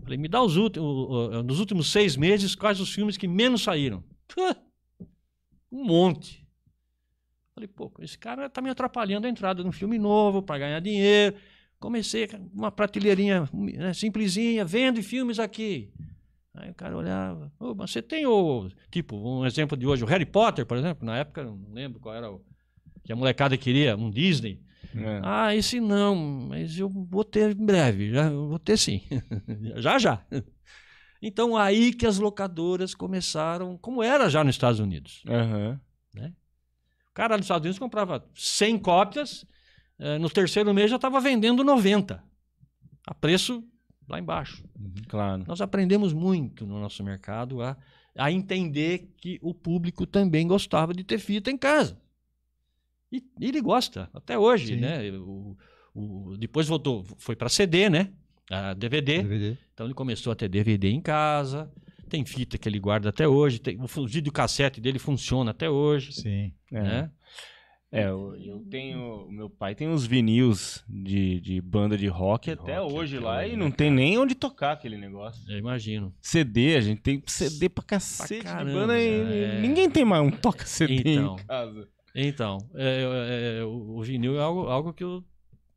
Falei, me dá os últimos, nos últimos seis meses, quais os filmes que menos saíram? Um monte. Falei, pô, esse cara tá me atrapalhando a entrada de um filme novo para ganhar dinheiro. Comecei uma prateleirinha né, simplesinha, vendo filmes aqui. Aí o cara olhava, oh, mas você tem o. Tipo, um exemplo de hoje, o Harry Potter, por exemplo, na época, não lembro qual era o. que a molecada queria, um Disney. É. Ah, esse não, mas eu vou ter em breve, já, vou ter sim. *laughs* já, já. Então, aí que as locadoras começaram, como era já nos Estados Unidos. Uhum. Né? O cara nos Estados Unidos comprava 100 cópias, eh, no terceiro mês já estava vendendo 90, a preço lá embaixo. Uhum, claro. Nós aprendemos muito no nosso mercado a, a entender que o público também gostava de ter fita em casa. E, e ele gosta, até hoje, Sim. né? O, o, depois voltou, foi para CD, né? A DVD. DVD. Então ele começou a ter DVD em casa. Tem fita que ele guarda até hoje. Tem, o videocassete dele funciona até hoje. Sim. É. Né? É, eu, eu tenho. Meu pai tem uns vinis de, de banda de rock de até rock, hoje até lá hoje, e não né, tem cara. nem onde tocar aquele negócio. Eu imagino. CD, a gente tem CD pra cacete pra caramba, de banda é. ninguém tem mais um toca-CD então, em casa. Então, é, é, é, é o vinil é algo, algo que eu,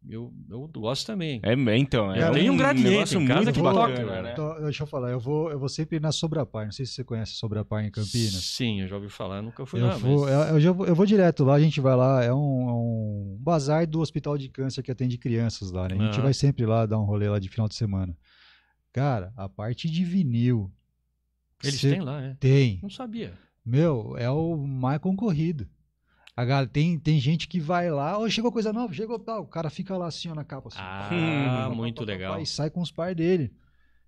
eu, eu gosto também. É, então, é, tem um, um gradiente em casa que toca. Então, deixa eu falar, eu vou, eu vou sempre na Sobrapar, não sei se você conhece Sobrapar em Campinas. Sim, eu já ouvi falar, nunca fui eu lá. Vou, mas... eu, eu, vou, eu vou direto lá, a gente vai lá, é um, é um bazar do Hospital de Câncer que atende crianças lá, né? A gente ah. vai sempre lá dar um rolê lá de final de semana. Cara, a parte de vinil. Eles têm lá, é? Tem. Não sabia. Meu, é o mais concorrido. A galera, tem, tem gente que vai lá, oh, chegou coisa nova, chegou tal. O cara fica lá assim, ó, na capa. Assim, ah, pá, hum, *laughs* muito pá, legal. Pá, e sai com os pais dele.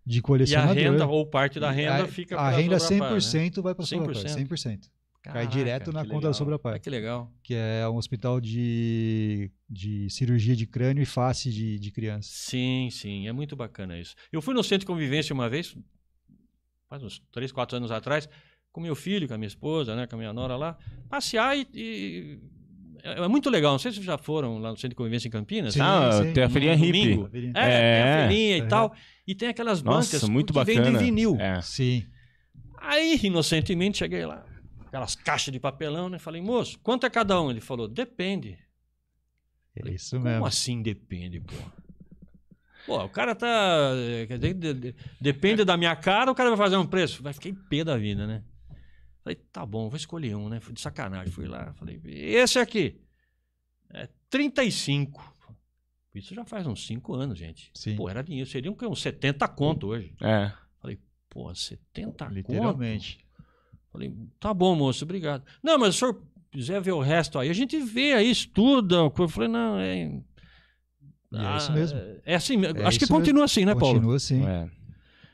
De colecionador. E a renda, ou parte da renda, a, fica A renda 100% né? vai para sobra 100%. 100%. Caraca, Cai direto na conta legal. da Sobrapar. Ah, que legal. Que é um hospital de, de cirurgia de crânio e face de, de criança. Sim, sim. É muito bacana isso. Eu fui no centro de convivência uma vez, faz uns 3, 4 anos atrás, com meu filho, com a minha esposa, né, com a minha nora lá, passear e, e é, é muito legal. Não sei se já foram lá no Centro de Convivência em Campinas. Sim, tá? sim. tem a feirinha hippie. É, é, tem a é. feirinha é. e tal. E tem aquelas Nossa, bancas muito que vendem vinil. É. Sim. Aí, inocentemente, cheguei lá. Aquelas caixas de papelão, né? Falei, moço, quanto é cada um? Ele falou, depende. É Falei, Isso Como mesmo. Como assim depende, pô? Pô, o cara tá. Eh, quer dizer, de, de, depende da minha cara, o cara vai fazer um preço. Vai ficar em pé da vida, né? Falei, tá bom, vou escolher um, né? Fui de sacanagem, fui lá, falei, esse aqui. É 35. Isso já faz uns 5 anos, gente. Sim. Pô, era dinheiro. Seria um, uns 70 conto hoje. É. Falei, pô, 70 conto? Literalmente. Falei, tá bom, moço, obrigado. Não, mas o senhor quiser ver o resto aí, a gente vê aí, estuda. Eu falei, não, é... Ah, é isso mesmo. Ah, é assim, é acho que continua mesmo. assim, né, Paulo? Continua assim. É. é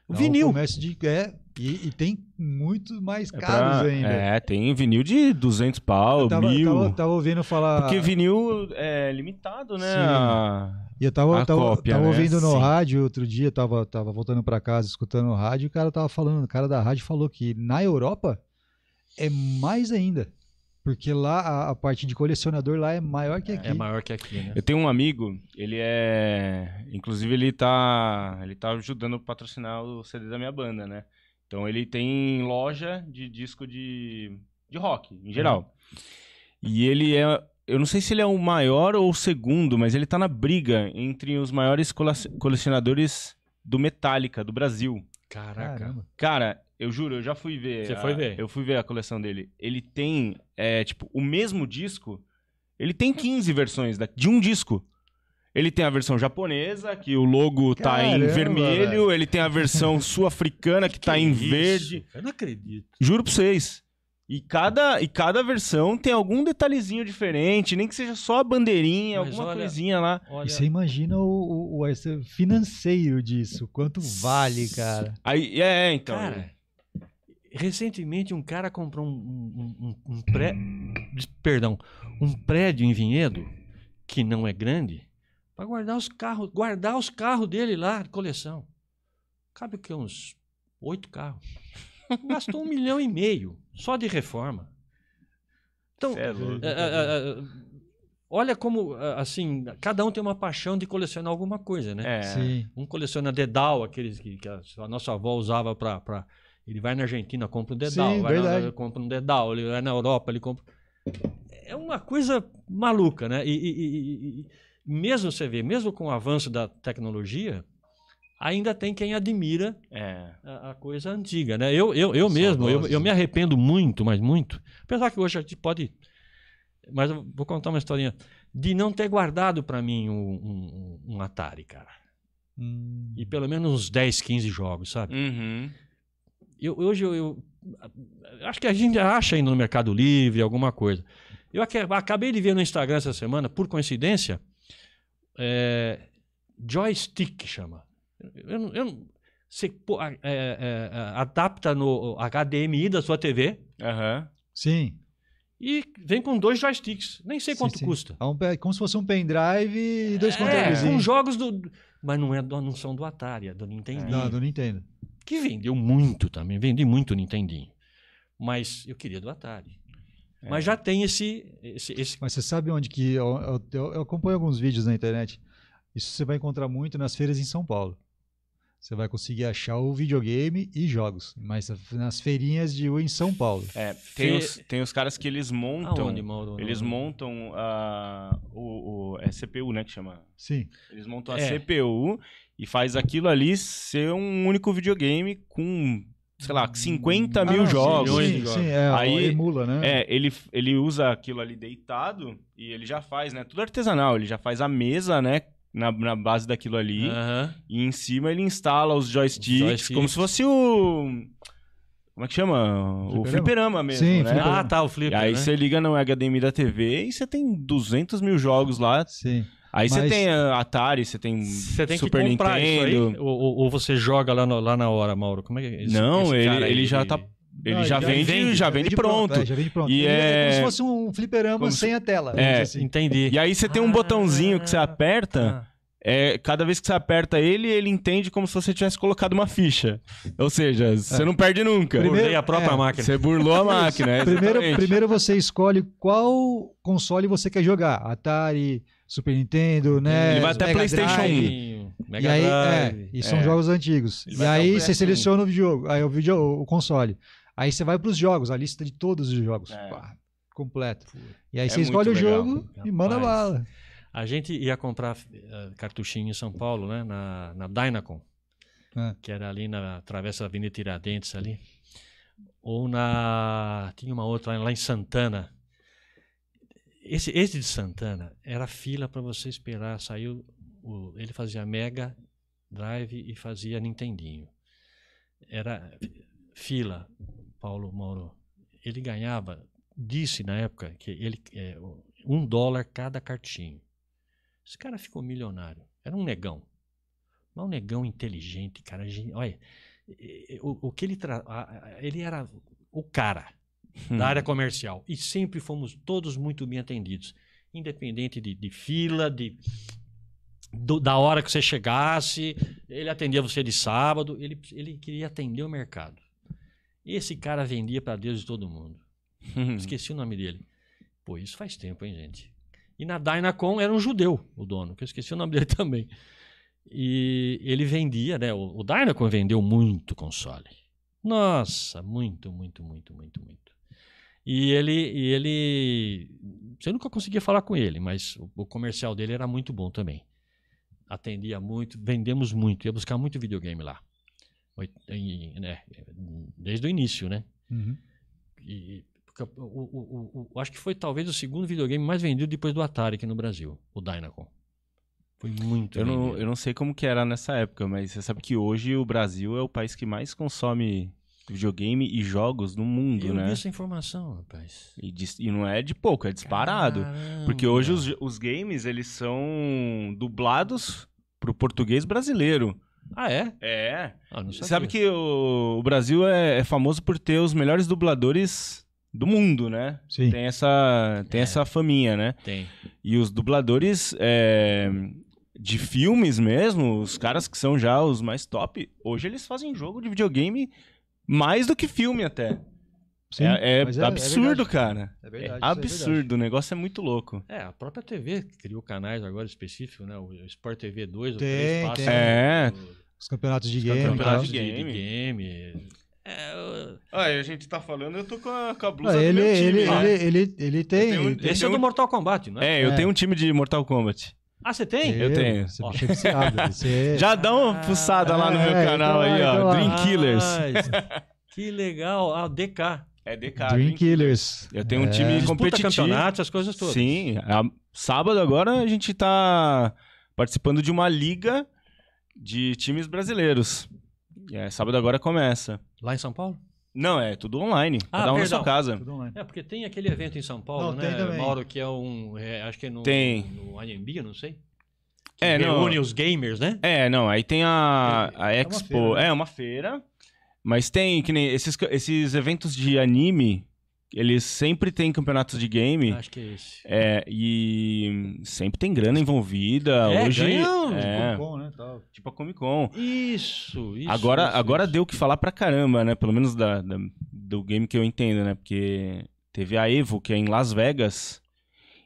vinil. O comércio de, é, e, e, tem muito mais é caros pra, ainda. É, tem vinil de 200 pau, tava, mil. Eu tava, tava, ouvindo falar... Porque vinil é limitado, né? Sim. A... E eu tava, tava, cópia, tava né? ouvindo no Sim. rádio outro dia, tava, tava voltando para casa, escutando o rádio, e o cara tava falando, o cara da rádio falou que na Europa é mais ainda. Porque lá a, a, parte de colecionador lá é maior que é, aqui. É maior que aqui, né? Eu tenho um amigo, ele é. Inclusive, ele tá. Ele tá ajudando a patrocinar o CD da minha banda, né? Então ele tem loja de disco de, de rock, em uhum. geral. Uhum. E ele é. Eu não sei se ele é o maior ou o segundo, mas ele tá na briga entre os maiores colecionadores do Metallica, do Brasil. Caraca. Cara, eu juro, eu já fui ver. Você a, foi ver? Eu fui ver a coleção dele. Ele tem, é, tipo, o mesmo disco. Ele tem 15 versões da, de um disco. Ele tem a versão japonesa, que o logo tá em vermelho. Velho. Ele tem a versão *laughs* sul-africana, que, que tá em é isso? verde. Eu não acredito. Juro pra vocês. E cada, e cada versão tem algum detalhezinho diferente, nem que seja só a bandeirinha, Mas alguma olha, coisinha lá. Olha... E você imagina o, o, o, financeiro disso, quanto vale, cara. Aí, é, é, então. Cara, recentemente um cara comprou um, um, um, um Perdão, um prédio em Vinhedo, que não é grande, para guardar os carros, guardar os carros dele lá, coleção. Cabe o que? Uns oito carros. *laughs* Gastou um milhão e meio só de reforma. Então, é louco, é, né, é, é, é, olha como, é, assim, cada um tem uma paixão de colecionar alguma coisa, né? Um coleciona dedal, aqueles que, que, a nossa avó usava para. Ele vai na Argentina, compra um dedal. Sim, vai verdade. na, ele compra um dedal. Ele vai na Europa, ele compra. É uma coisa maluca, né? e, e, e mesmo você vê, mesmo com o avanço da tecnologia, ainda tem quem admira é. a, a, coisa antiga, né? Eu, eu, eu é mesmo, eu, eu, me arrependo muito, mas muito. Apesar que hoje a gente pode... Mas eu vou contar uma historinha. De não ter guardado para mim um, um, um, Atari, cara. Hum. E pelo menos uns 10, 15 jogos, sabe? Uhum. Eu, hoje eu, eu, Acho que a gente acha ainda no Mercado Livre alguma coisa. Eu acabei de ver no Instagram essa semana, por coincidência, é, joystick chama. Eu, eu, você pô, é, é, é, adapta no HDMI da sua TV. Uhum. Sim. E vem com dois joysticks. Nem sei sim, quanto sim. custa. É um, como se fosse um pendrive e dois é, controles. Com jogos do. Mas não, é do, não são do Atari, é do Nintendinho. Não, do Nintendo. Que vendeu muito também. Vendi muito Nintendinho. Mas eu queria do Atari. É. Mas já tem esse, esse, esse, Mas você sabe onde que. Eu, eu, eu, acompanho alguns vídeos na internet. Isso você vai encontrar muito nas feiras em São Paulo. Você vai conseguir achar o videogame e jogos. Mas nas feirinhas de em São Paulo. É, tem, Fe... os, tem os caras que eles montam. Aonde, Mauro? Eles montam a. Ah, o, o, é CPU, né? Que chama. Sim. Eles montam a é. CPU e faz aquilo ali ser um único videogame com sei lá, 50 ah, mil não, jogos. Sim, jogos. sim, é, aí, emula, né? É, ele, ele usa aquilo ali deitado e ele já faz, né? Tudo artesanal, ele já faz a mesa, né? Na, na base daquilo ali. Uh -huh. E em cima ele instala os joysticks, os joysticks, como se fosse o. Como é que chama? Fliperama. O fliperama mesmo, sim, né? Fliperama. Ah, tá, o flipper, E aí né? você liga no HDMI da TV e você tem 200 mil jogos lá. Sim. Aí você tem Atari, você tem, tem Super Nintendo. Ou, ou, ou, você joga lá, no, lá na hora, Mauro? Como é que é Não, esse ele, aí, ele já tá ele já, vende, já, vende, pronto. É, já vende pronto. E é... é... como se fosse um fliperama como sem a tela. É, assim. entendi. E aí você tem um ah, botãozinho que você aperta. Ah. É, cada vez que você aperta ele, ele entende como se você tivesse colocado uma ficha. Ou seja, é. você não perde nunca. Primeiro, Burlei a própria é. máquina. Você burlou a *laughs* máquina, primeiro, primeiro você escolhe qual console você quer jogar. Atari, Super Nintendo, né? Ele vai até Mega PlayStation Drive, 1. Mega e aí, é, Drive, é, e são é. jogos antigos. Ele e aí você seleciona o jogo, aí o vídeo, o console. Aí você vai para os jogos, a lista de todos os jogos, é. Pá, completo. E aí é você escolhe o jogo e manda bala. A gente ia comprar eh, cartuchinho em São Paulo, né, na, na Dynacon, é. que era ali na travessa Avenida Tiradentes ali, ou na tinha uma outra lá em Santana esse, esse de Santana era fila para você esperar. Saiu. O, ele fazia Mega Drive e fazia Nintendinho. Era fila, Paulo Mauro Ele ganhava, disse na época, que ele é, um dólar cada cartinho. Esse cara ficou milionário. Era um negão. Mas um negão inteligente, cara. Olha, o, o que ele. Tra... Ele era o cara hum. da área comercial. E sempre fomos todos muito bem atendidos, independente de, de fila, de, do, da hora que você chegasse. Ele atendia você de sábado, ele, ele queria atender o mercado. Esse cara vendia para Deus e todo mundo. Hum. Esqueci o nome dele. Pô, isso faz tempo, hein, gente? E na Dynacon era um judeu, o dono, que eu esqueci o nome dele *laughs* também. E ele vendia, né? O, Dynacon vendeu muito console. Nossa, muito, muito, muito, muito, muito. E ele, e ele. Você nunca conseguia falar com ele, mas o, o, comercial dele era muito bom também. Atendia muito, vendemos muito, ia buscar muito videogame lá. Né, desde o início, né? Uhum. E, o, o, o, acho que foi talvez o segundo videogame mais vendido depois do Atari aqui no Brasil, o Dynacon. Foi muito eu não, eu não sei como que era nessa época, mas você sabe que hoje o Brasil é o país que mais consome videogame e jogos no mundo, eu né? Eu vi essa informação, rapaz. E, de, e, não é de pouco, é disparado. Caramba. Porque hoje os, os, games, eles são dublados pro português brasileiro. Ah, é? É. Ah, Sabe que o, o Brasil é, é, famoso por ter os melhores dubladores do mundo, né? Sim. Tem essa, tem é. essa faminha, né? Tem. E os dubladores é, de filmes mesmo, os caras que são já os mais top, hoje eles fazem jogo de videogame mais do que filme até. Sim, é, é, é, é absurdo, cara. É verdade. É, é absurdo, o negócio é muito louco. É, a própria TV criou canais agora específicos, né? O Sport TV 2, tem, o 3 tem. É. Os campeonatos de Os game. Campeonatos né? de game. De, game. É, eu... ah, a gente tá falando, eu tô com a, com a blusa ah, ele, do meu time. Ele, né? ele, ele, ele, tem. Um, esse tem é um... do Mortal Kombat, não É, eu é. tenho um time de Mortal Kombat. Ah, você tem? Eu, eu tenho. *laughs* Você Você... É. Já dá uma ah, lá no meu ah, é, canal então aí, lá, ó. Então Dream Killers. que legal. Ah, DK. É DK. Dream Killers. Eu tenho um é. time Disputa competitivo. campeonato, as coisas todas. Sim. A... Sábado agora a gente tá participando de uma liga de times brasileiros. É, sábado agora começa. Lá em São Paulo? Não, é tudo online. Ah, cada um perdão. na sua casa. Tudo online. É, porque tem aquele evento em São Paulo, não, né, Mauro, que é um. É, acho que é no, tem. no não sei. É, que é, reúne não. os gamers, né? É, não. Aí tem a, é, a Expo. É uma feira. Né? É uma feira mas tem que nem esses, esses eventos de anime eles sempre têm campeonatos de game. Acho que é esse. É, e sempre tem grana envolvida. É, Hoje é Comic Con, né? Tal. Tipo a Comic Con. Isso, isso. Agora, isso, agora isso. deu o que falar pra caramba, né? Pelo menos da, da, do game que eu entendo, né? Porque teve a Evo, que é em Las Vegas.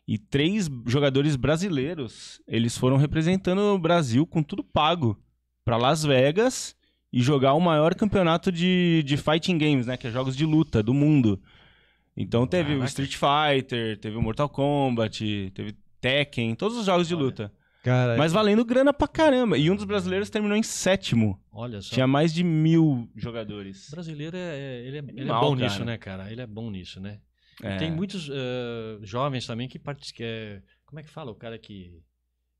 E três jogadores brasileiros, eles foram representando o Brasil com tudo pago para Las Vegas e jogar o maior campeonato de, de fighting games, né? Que é jogos de luta do mundo. Então teve Caraca. o Street Fighter, teve o Mortal Kombat, teve Tekken, todos os jogos de luta. Caraca. Mas valendo grana pra caramba. E um dos brasileiros terminou em sétimo. Olha só. Tinha mais de mil jogadores. O brasileiro é, ele é, ele é bom cara. nisso, né, cara? Ele é bom nisso, né? É. Tem muitos uh, jovens também que participam. É, como é que fala o cara que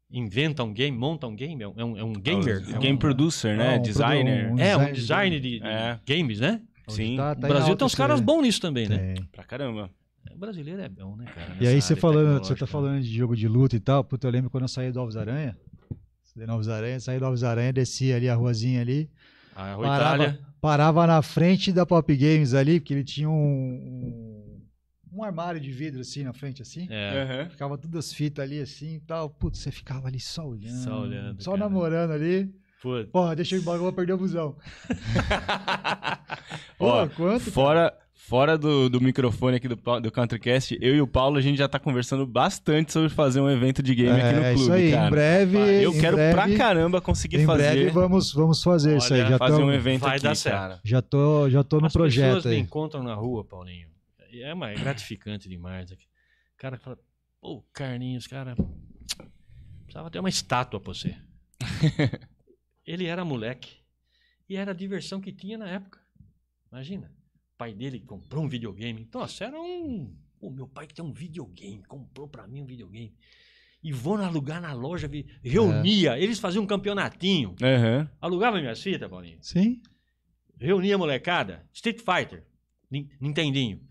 inventa um game, monta um game? É um, é um é gamer? É um, game producer, né? É um, designer. Um, é, um designer de, de é. games, né? Sim. Tá, tá o Brasil tem uns caras bons nisso também, né? tem. né? Pra caramba. É, o brasileiro é bom, né, cara? E aí você falando, você tá né? falando de jogo de luta e tal, puta, eu lembro quando eu saí do Alves Aranha. Saí do Alves Aranha, saí do Alves Aranha, descia ali a ruazinha ali. A rua parava, Itália. parava na frente da Pop Games ali, porque ele tinha um, um, um armário de vidro assim na frente, assim. É. Uhum. Ficava todas as fitas ali assim e tal. Putz, você ficava ali só olhando. Só olhando. Só cara. namorando ali. Putz. Porra, deixa eu ir embora, vou perder o busão. *laughs* Ó, quanto? Fora, fora do, do microfone aqui do, do Countrycast, eu e o Paulo, a gente já tá conversando bastante sobre fazer um evento de game é, aqui no é, clube, isso aí, cara. Em breve. Eu em quero breve, pra caramba conseguir em fazer. Em breve vamos, vamos fazer Olha, isso aí. Já fazer tô, um evento vai aqui, dar certo. cara. Já tô, já tô no As projeto. As pessoas aí. me encontram na rua, Paulinho. É, uma, é gratificante demais. O cara fala, pô, Carlinhos, cara, precisava ter uma estátua pra você. *laughs* Ele era moleque. E era a diversão que tinha na época. Imagina. O pai dele comprou um videogame. Nossa, então, era um. O meu pai que tem um videogame, comprou para mim um videogame. E vou alugar na loja, reunia. É. Eles faziam um campeonatinho. Uhum. Alugava minhas fitas, Paulinho. Sim. Reunia molecada. Street Fighter. Nintendinho.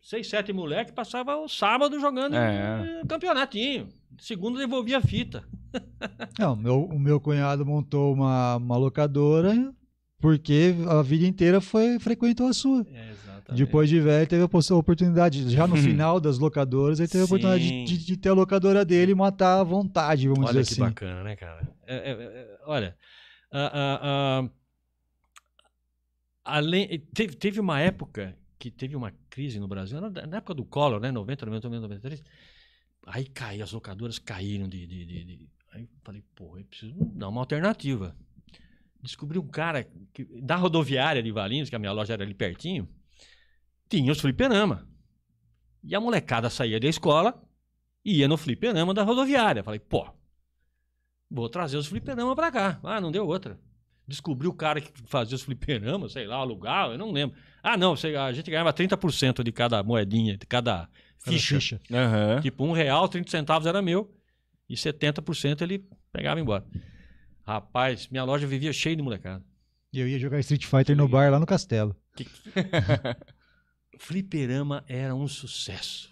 Seis, sete moleque passava o sábado jogando é. campeonatinho. Segundo, devolvia a fita. *laughs* Não, meu, o meu cunhado montou uma, uma locadora porque a vida inteira foi frequentou a sua. É, Depois de velho, teve a oportunidade, já no *laughs* final das locadoras, ele teve Sim. a oportunidade de, de, ter a locadora dele e matar à vontade, vamos olha dizer assim. Olha que bacana, né, cara? É, é, é olha, além, teve, teve uma época que teve uma crise no Brasil, na época do Collor, né, 90, 91, 93, Aí caiu, as locadoras caíram de. de, de, de... Aí eu falei, pô eu preciso dar uma alternativa. Descobri um cara que, da rodoviária de Valinhos, que a minha loja era ali pertinho, tinha os fliperama. E a molecada saía da escola e ia no fliperama da rodoviária. Falei, pô, vou trazer os fliperama pra cá. Ah, não deu outra. Descobri o cara que fazia os fliperama, sei lá, alugava, eu não lembro. Ah, não, a gente ganhava 30% de cada moedinha, de cada ficha. ficha. Uhum. Tipo, um real, 30 centavos era meu e 70% ele pegava embora. Rapaz, minha loja vivia cheia de molecada. E eu ia jogar Street Fighter no bar lá no castelo. Que... *laughs* Fliperama era um sucesso.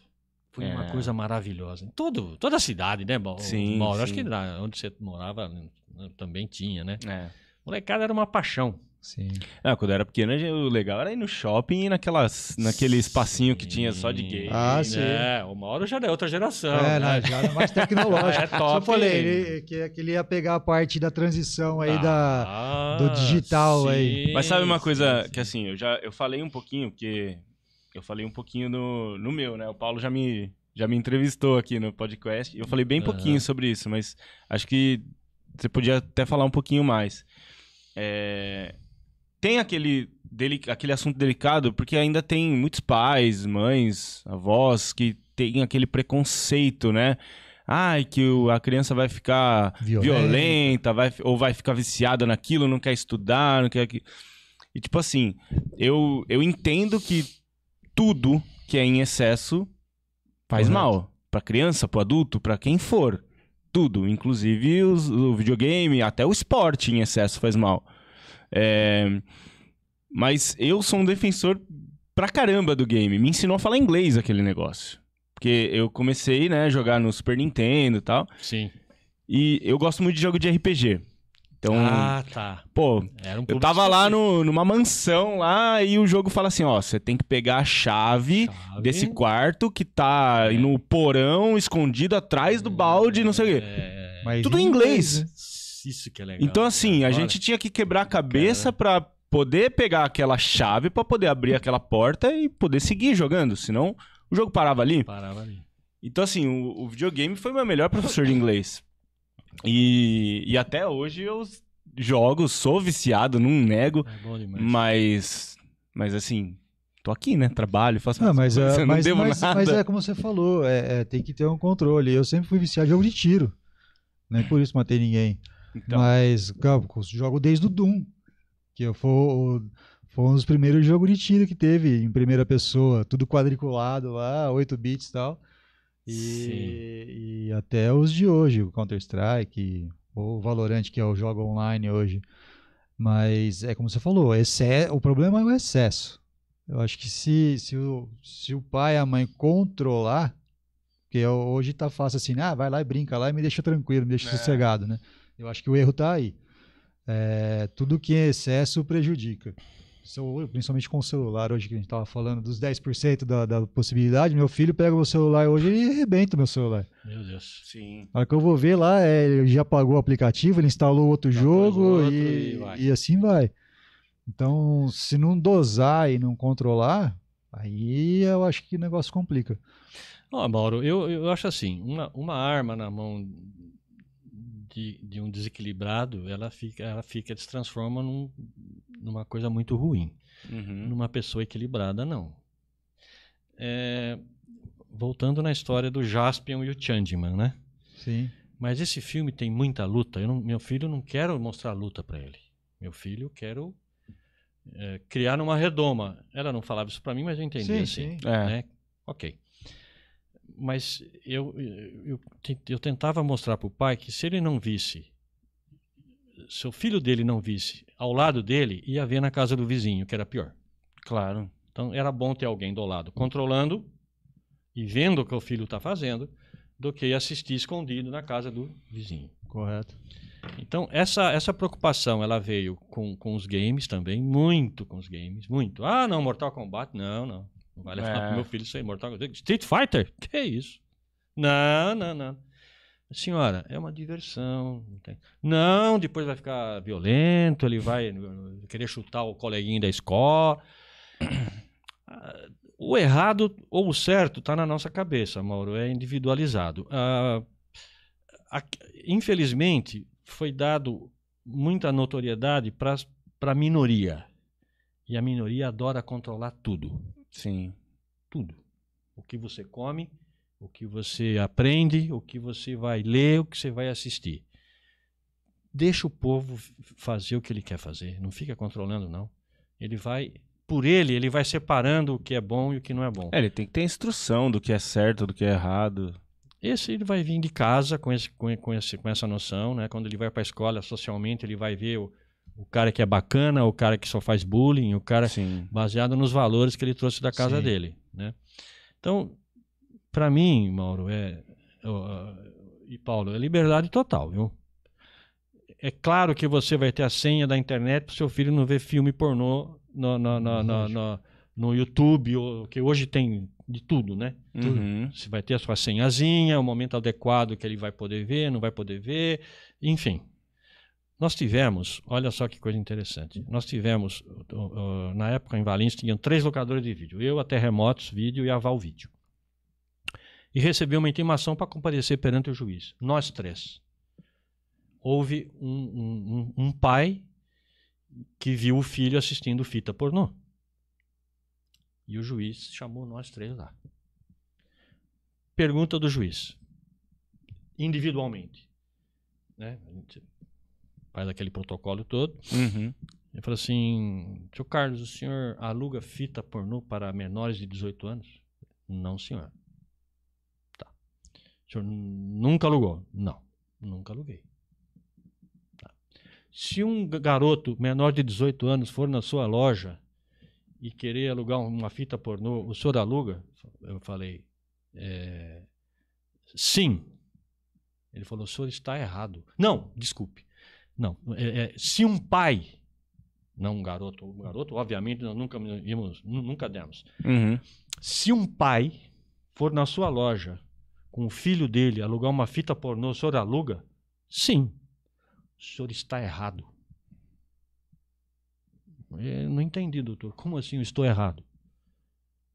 Foi é. uma coisa maravilhosa. Todo, toda a cidade, né, Mauro? Sim, Mauro, sim. acho que onde você morava né, também tinha, né? É. Molecada era uma paixão. Sim. quando eu era pequeno, o legal era ir no shopping e naquelas, naquele espacinho que tinha só de game. Ah, né? sim. É, o Mauro já é outra geração. É, né? já era mais tecnológico. *laughs* é top. Só falei ele, que, que ele ia pegar a parte da transição aí ah, da, do digital sim. aí. Mas sabe uma coisa sim, que assim, eu já eu falei um pouquinho, porque eu falei um pouquinho no, no meu, né? O Paulo já me, já me entrevistou aqui no podcast. Eu falei bem uhum. pouquinho sobre isso, mas acho que você podia até falar um pouquinho mais. É tem aquele, dele, aquele assunto delicado, porque ainda tem muitos pais, mães, avós que têm aquele preconceito, né? Ai, que a criança vai ficar violenta, violenta vai, ou vai ficar viciada naquilo, não quer estudar, não quer. E tipo assim, eu, eu entendo que tudo que é em excesso faz Correto. mal. Pra criança, pro adulto, pra quem for. Tudo. Inclusive os, o videogame, até o esporte em excesso faz mal. É... Mas eu sou um defensor pra caramba do game. Me ensinou a falar inglês aquele negócio. Porque eu comecei, né, a jogar no Super Nintendo e tal. Sim. E eu gosto muito de jogo de RPG. Então, ah, tá. Pô, um eu tava lá no, numa mansão lá e o jogo fala assim, ó, você tem que pegar a chave, chave? desse quarto que tá é. no porão, escondido atrás do é. balde, não sei o quê. É. Mas Tudo em inglês. inglês. Né? isso que é legal. Então, assim, cara, a gente tinha que quebrar a cabeça né? para poder pegar aquela chave, para poder abrir aquela porta e poder seguir jogando. Senão, o jogo parava ali. Parava ali. Então, assim, o, o videogame foi o meu melhor professor de inglês. E, e até hoje eu jogo, sou viciado, não nego. É demais, mas, mas assim, tô aqui, né? Trabalho, faço ah, mas, é, mas, mas, mas, é como você falou, é, é, tem que ter um controle. Eu sempre fui viciado em jogo de tiro. Não é por isso matei ninguém. Então. Mas, cara, jogo desde o Doom, que foi um dos primeiros jogos de tiro que teve em primeira pessoa, tudo quadriculado lá, 8 bits e tal. E, e até os de hoje, o Counter-Strike, ou o Valorant, que é o jogo online hoje. Mas é como você falou, é o problema é o excesso. Eu acho que se, se, o, se o pai e a mãe controlar, porque hoje tá fácil assim, ah, vai lá e brinca lá e me deixa tranquilo, me deixa é. sossegado, né? Eu acho que o erro está aí. É, tudo que é excesso prejudica. principalmente com o celular, hoje que a gente estava falando dos 10% da, da possibilidade, meu filho pega o celular hoje e arrebenta o meu celular. Meu Deus. Sim. A hora que eu vou ver lá, é, ele já pagou o aplicativo, ele instalou outro já jogo outro e, e, e, assim vai. Então, se não dosar e não controlar, aí eu acho que o negócio complica. Ó, Mauro, eu, eu acho assim, uma, uma arma na mão de, de um desequilibrado, ela fica, ela fica se transforma num, numa coisa muito ruim. Uhum. Numa pessoa equilibrada, não. É, voltando na história do Jaspion e o Chandiman né? Sim. Mas esse filme tem muita luta. Não, meu filho não quero mostrar luta para ele. Meu filho quero é, criar uma redoma. Ela não falava isso para mim, mas eu entendi sim, assim. Sim. Né? É. Né? Ok mas eu, eu, eu tentava mostrar para o pai que se ele não visse, se o filho dele não visse ao lado dele, ia ver na casa do vizinho, que era pior. Claro. Então era bom ter alguém do lado, controlando e vendo o que o filho está fazendo, do que assistir escondido na casa do vizinho. Correto. Então essa, essa preocupação ela veio com, com os games também, muito com os games, muito. Ah, não, Mortal Kombat, não, não. Não levar é. pro meu filho isso aí, Mortal Street Fighter? *laughs* Que isso? Não, não, não. Senhora, é uma diversão. Não, depois vai ficar violento, ele vai querer chutar o coleguinho da escola. *clears throat* Ah, o errado ou o certo está na nossa cabeça, Mauro, é individualizado. Ah, infelizmente, foi dado muita notoriedade para a minoria. E a minoria adora controlar tudo. Sim. Tudo. O que você come, o que você aprende, o que você vai ler, o que você vai assistir. Deixa o povo fazer o que ele quer fazer, não fica controlando, não. Ele vai, por ele, ele vai separando o que é bom e o que não é bom. É, ele tem que ter instrução do que é certo, do que é errado. Esse ele vai vir de casa com, esse, com, esse, com essa noção, né? Quando ele vai para a escola, socialmente, ele vai ver o, o cara que é bacana, o cara que só faz bullying, o cara Sim. baseado nos valores que ele trouxe da casa Sim. dele, né? Então, para mim, Mauro, é e Paulo, é liberdade total, viu? É claro que você vai ter a senha da internet para seu filho não ver filme pornô no, no, no, no, no, no YouTube, que hoje tem de tudo, né? Uhum. Você vai ter a sua senhazinha, o momento adequado que ele vai poder ver, não vai poder ver, enfim, nós tivemos, olha só que coisa interessante, nós tivemos, uh, uh, na época em Valência, tinham três locadores de vídeo, eu, a Terremotos Vídeo e a Val Vídeo. E recebi uma intimação para comparecer perante o juiz, nós três. Houve um, um, um pai que viu o filho assistindo fita pornô. E o juiz chamou nós três lá. Pergunta do juiz, individualmente. Né? faz aquele protocolo todo. Uhum. Ele falou assim: senhor Carlos, o senhor aluga fita pornô para menores de 18 anos? Não, senhor. Tá. O senhor nunca alugou? Não, nunca aluguei. Tá. Se um garoto menor de 18 anos for na sua loja e querer alugar uma fita pornô, o senhor aluga? Eu falei: é, Sim. Ele falou: O senhor está errado. Não, desculpe. Não. É, é, se um pai, não um garoto, um garoto, obviamente, nós nunca, vimos, nunca demos. Uhum. Se um pai for na sua loja com o filho dele alugar uma fita pornô, o senhor aluga? Sim. O senhor está errado. Eu não entendi, doutor. Como assim eu estou errado?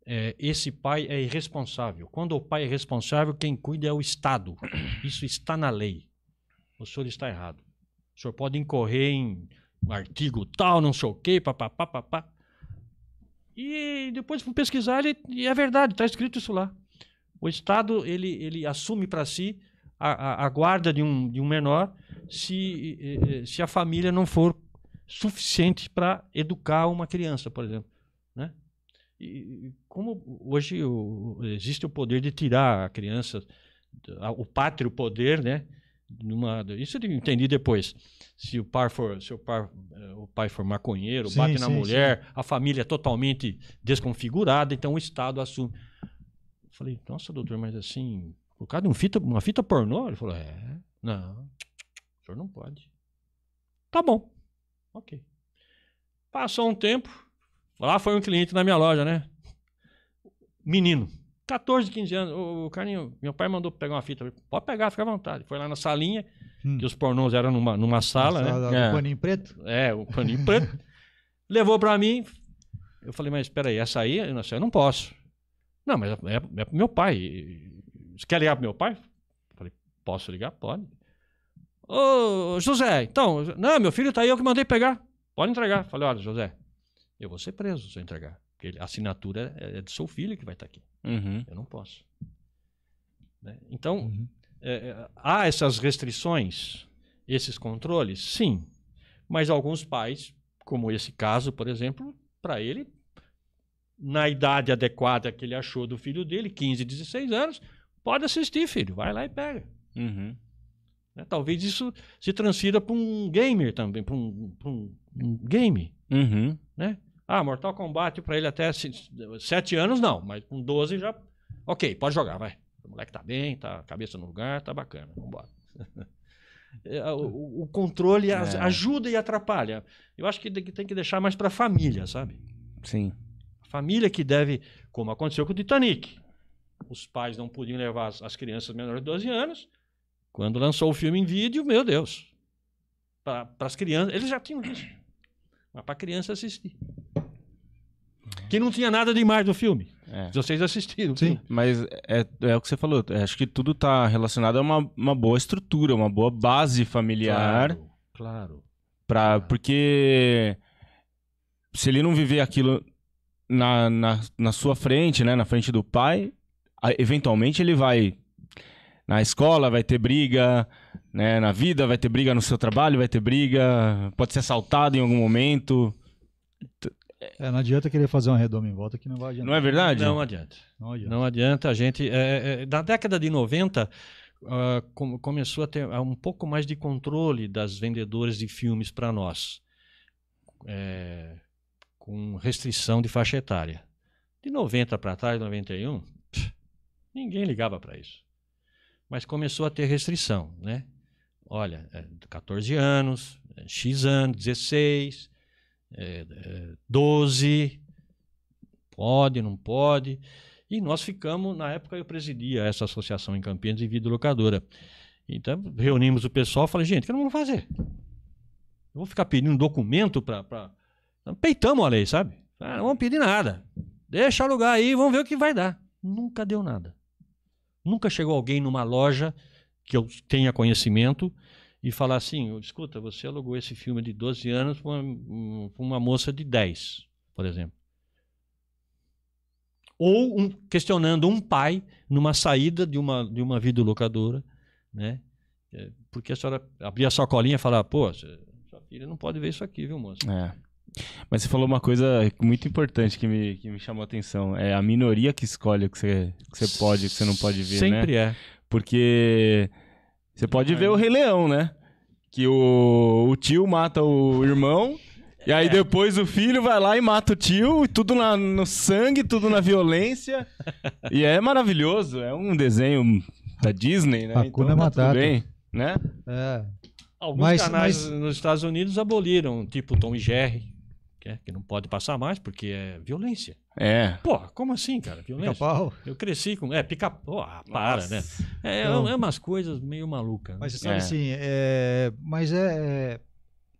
É, esse pai é irresponsável. Quando o pai é responsável, quem cuida é o Estado. Isso está na lei. O senhor está errado. O senhor pode incorrer em um artigo tal, não sei o quê, papapá, papá. E depois fui pesquisar e é verdade, está escrito isso lá. O Estado ele, ele assume para si a, a, a, guarda de um, de um menor se, se a família não for suficiente para educar uma criança, por exemplo. Né? E, como hoje o, existe o poder de tirar a criança, o pátrio poder, né? Numa, isso eu entendi depois. Se o for, se o, par, eh, o pai for maconheiro, sim, bate sim, na mulher, sim. a família é totalmente desconfigurada, então o Estado assume. Eu falei, nossa, doutor, mas assim, por causa de um fita, uma fita pornô? Ele falou, é, não, o senhor não pode. Tá bom, ok. Passou um tempo, lá foi um cliente na minha loja, né? Menino. 14, 15 anos. O Carlinho, meu pai mandou pegar uma fita. Pode pegar, fica à vontade. Foi lá na salinha, hum. que os pornôs eram numa, numa sala, sala né? É. O é. paninho preto? É, o paninho preto. *laughs* Levou para mim. Eu falei, mas espera aí, essa aí, essa eu não posso. Não, mas é, é, é, pro meu pai. Você quer ligar pro meu pai? Eu falei, posso ligar? Pode. Ô, José, então, não, meu filho tá aí, eu que mandei pegar. Pode entregar. falei, olha, José, eu vou ser preso se eu entregar. Porque a assinatura é, é do seu filho que vai estar tá aqui. Uhum. Eu não posso. Né? Então, uhum. É, é, há essas restrições, esses controles? Sim. Mas alguns pais, como esse caso, por exemplo, para ele, na idade adequada que ele achou do filho dele, 15, 16 anos, pode assistir, filho, vai lá e pega. Uhum. Né? Talvez isso se transfira para um gamer também, para um, um, um, game. Uhum. Né? Ah, Mortal Kombat para ele até 7 anos, não, mas com 12 já. Ok, pode jogar, vai. O moleque tá bem, tá cabeça no lugar, tá bacana, vambora. *laughs* É, o, o, controle é. ajuda e atrapalha. Eu acho que tem que deixar mais pra família, sabe? Sim. A família que deve, como aconteceu com o Titanic. Os pais não podiam levar as, crianças menores de 12 anos. Quando lançou o filme em vídeo, meu Deus. Para as crianças, eles já tinham visto. Mas para criança assistir. Que não tinha nada demais do filme. É. Vocês assistiram. Sim, mas é, é o que você falou. É, acho que tudo está relacionado a uma, uma boa estrutura, uma boa base familiar. Claro, claro. Pra, claro. Porque se ele não viver aquilo na, na, na sua frente, né, na frente do pai, eventualmente ele vai na escola, vai ter briga, né, na vida, vai ter briga no seu trabalho, vai ter briga, pode ser assaltado em algum momento. É, não adianta querer fazer uma redoma em volta que não vai adiantar. Não é verdade? Não adianta. Não adianta. Não adianta. A gente, é, é, da é, década de 90, uh, ah, com, começou a ter um pouco mais de controle das vendedoras de filmes para nós, é, com restrição de faixa etária. De 90 para trás, 91, pff, ninguém ligava para isso. Mas começou a ter restrição, né? Olha, 14 é, anos, é, X anos, 16 é, 12, é, pode, não pode. E nós ficamos, na época eu presidia essa associação em Campinas de locadora Então reunimos o pessoal e falei, gente, o que nós vamos fazer? Eu vou ficar pedindo um documento para. Pra... Então, peitamos a lei, sabe? Ah, não vamos pedir nada. Deixa alugar aí, vamos ver o que vai dar. Nunca deu nada. Nunca chegou alguém numa loja que eu tenha conhecimento e falar assim: escuta, você alugou esse filme de 12 anos para uma, uma, moça de 10, por exemplo. Ou um, questionando um pai numa saída de uma, de uma videolocadora, né? É, porque a senhora abria a sacolinha e falava: pô, sua filha não pode ver isso aqui, viu, moça? É. Mas você falou uma coisa muito importante que me, que me chamou a atenção. É a minoria que escolhe o que você, que você pode e o que você não pode ver, Sempre né? Sempre é. Porque você pode ver é. o Rei Leão, né? Que o, o tio mata o irmão. E aí é. depois o filho vai lá e mata o tio, e tudo na, no sangue, tudo na violência. *laughs* e é maravilhoso, é um desenho da Disney, né? Hakuna então, é Matata. Tudo bem, né? É. Alguns mas, canais mas... nos Estados Unidos aboliram, tipo Tom e Jerry. Que, é, né, que não pode passar mais, porque é violência. É. Pô, como assim, cara? Violência. Pica-pau. Eu cresci com. É, pica-pau. Ah, para, Nossa. né? É, é, então... é umas coisas meio malucas. Né? Mas sabe é. assim, é... mas é, é.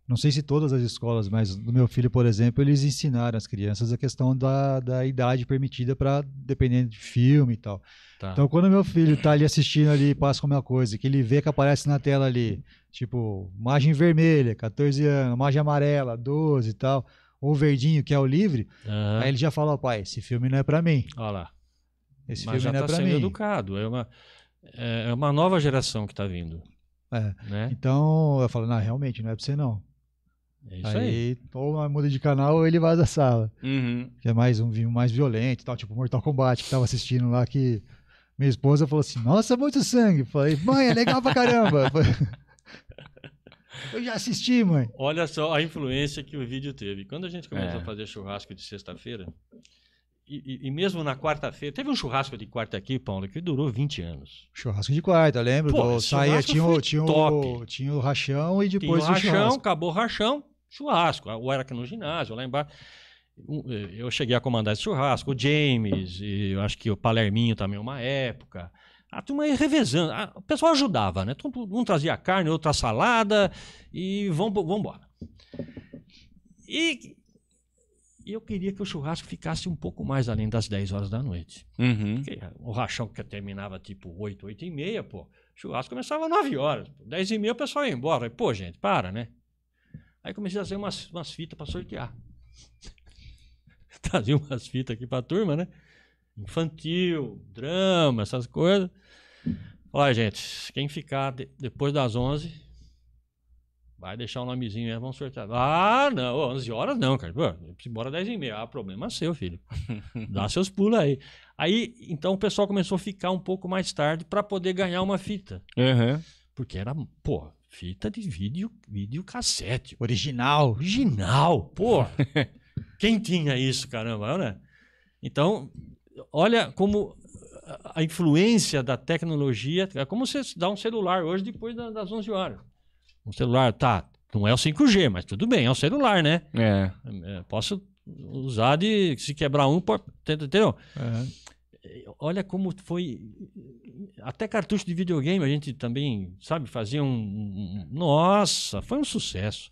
Não sei se todas as escolas, mas no meu filho, por exemplo, eles ensinaram as crianças a questão da, da idade permitida para dependendo de filme e tal. Tá. Então, quando meu filho está ali assistindo ali, passa alguma coisa, que ele vê que aparece na tela ali, tipo, margem vermelha, 14 anos, margem amarela, 12 e tal ou Verdinho, que é o livre, uhum. aí ele já fala, pai, esse filme não é para mim. Olha lá. Esse Mas filme já não é tá para mim. educado, é uma, é, é uma nova geração que está vindo. É. Né? Então eu falo, não, realmente, não é para você não. É isso aí, aí. Ou muda de canal ou ele vai da sala. Uhum. Que é mais um vinho mais violento tal, tipo Mortal Kombat que tava assistindo lá que minha esposa falou assim, nossa, muito sangue. Falei, mãe, é legal pra caramba. *laughs* Eu já assisti, mãe. Olha só a influência que o vídeo teve. Quando a gente começou é. a fazer churrasco de sexta-feira, e, e, mesmo na quarta-feira, teve um churrasco de quarta aqui, Paulo, que durou 20 anos. Churrasco de quarta, lembro. Pô, do, saía, tinha, o, tinha, o, tinha o rachão e depois tinha o, o rachão, churrasco. acabou o rachão, churrasco. Ah, ou era aqui no ginásio, lá embaixo. Eh, eu cheguei a comandar esse churrasco, o James, e eu acho que o Palerminho também, uma época. A turma ia revezando. O pessoal ajudava, né? Um trazia carne, outra salada e vamos embora. E eu queria que o churrasco ficasse um pouco mais além das 10 horas da noite. Uhum. o rachão que terminava tipo 8, 8 e meia, pô. O churrasco começava 9 horas. 10 e meia o pessoal ia embora. E, pô, gente, para, né? Aí comecei a fazer umas, umas fitas para sortear. *laughs* Trazia umas fitas aqui para a turma, né? infantil, drama, essas coisas. Olha, gente, quem ficar de, depois das 11, vai deixar o um nomezinho aí, vamos sortear. Ah, não, 11 horas não, cara. Pô, embora 10 e meia. Ah, problema seu, filho. *laughs* Dá seus pulos aí. Aí, então, o pessoal começou a ficar um pouco mais tarde para poder ganhar uma fita. Uhum. Porque era, pô, fita de vídeo, vídeo cassete. Original. Original, pô. *laughs* Quem tinha isso, caramba, né? Então, olha como a influência da tecnologia. É como você dá um celular hoje depois das 11 horas. Um celular, tá, não é o 5G, mas tudo bem, é um celular, né? É. é posso usar de. Se quebrar um, entendeu? É. Olha como foi. Até cartucho de videogame a gente também, sabe, fazia um. um nossa, foi um sucesso.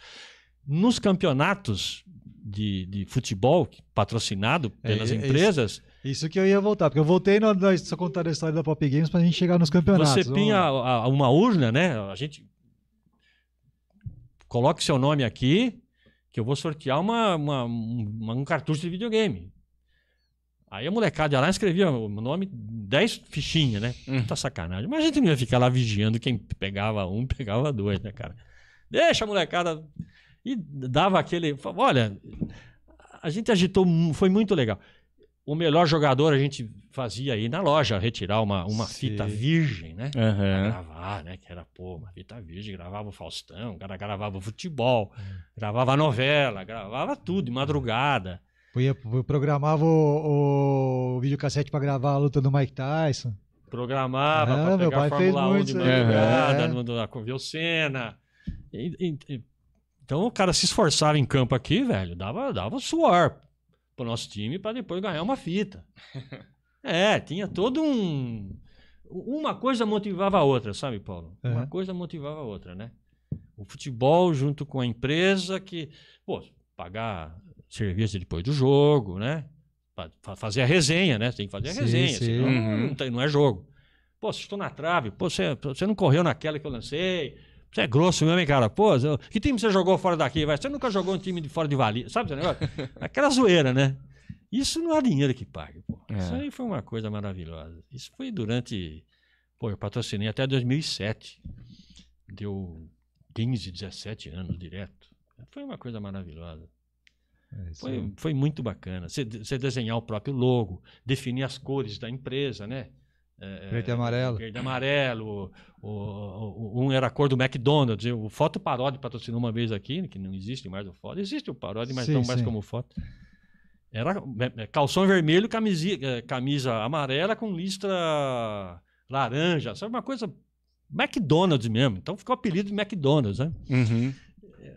Nos campeonatos de, de futebol patrocinado pelas é, é empresas, isso que eu ia voltar, porque eu voltei só contar a história da Pop Games pra gente chegar nos campeonatos. Você pinha uma urna, né? A gente. Coloque seu nome aqui, que eu vou sortear uma, uma, uma um cartucho de videogame. Aí a molecada lá escrevia o nome, 10 fichinhas, né? Hum. Tá sacanagem. Mas a gente não ia ficar lá vigiando quem pegava um, *laughs* pegava dois, né, cara? Deixa a molecada. E dava aquele. Olha, a gente agitou, foi muito legal o melhor jogador a gente fazia aí na loja, retirar uma, uma fita virgem, né? Uhum. Pra gravar, né? Que era, pô, uma fita virgem, gravava o Faustão, cara gravava o futebol, é. gravava novela, gravava tudo, de madrugada. Eu, eu programava o, o videocassete para gravar a luta do Mike Tyson. Programava é, para pegar a Fórmula 1 de madrugada, é. no, no, no, Senna. E, e, então o cara se esforçava em campo aqui, velho, dava, dava suor pro nosso time para depois ganhar uma fita. *laughs* é, tinha todo um. Uma coisa motivava a outra, sabe, Paulo? Uhum. Uma coisa motivava a outra, né? O futebol junto com a empresa que, pô, pagar serviço depois do jogo, né? Pra fazer a resenha, né? Tem que fazer a sim, resenha, sim. senão uhum. não, tem, não é jogo. Pô, se estou na trave, pô, você, você não correu naquela que eu lancei, você é grosso mesmo, hein, cara? Pô, que time você jogou fora daqui? Vai? Você nunca jogou um time de fora de valia, sabe esse negócio? *laughs* Aquela zoeira, né? Isso não há dinheiro que pague, pô. É. Isso aí foi uma coisa maravilhosa. Isso foi durante. Pô, eu patrocinei até 2007. Deu 15, 17 anos direto. Foi uma coisa maravilhosa. É, foi, foi muito bacana. Você desenhar o próprio logo, definir as cores da empresa, né? É, verde e é, amarelo. Verde e amarelo. O, o, o, um era a cor do McDonald's. O Foto Paródia patrocinou uma vez aqui, que não existe mais o Foto. Existe o Paródia, mas sim, não mais como Foto. Era é, é, calção vermelho, camisa, camisa amarela com listra laranja. Sabe uma coisa McDonald's mesmo. Então ficou o apelido de McDonald's, né? Uhum.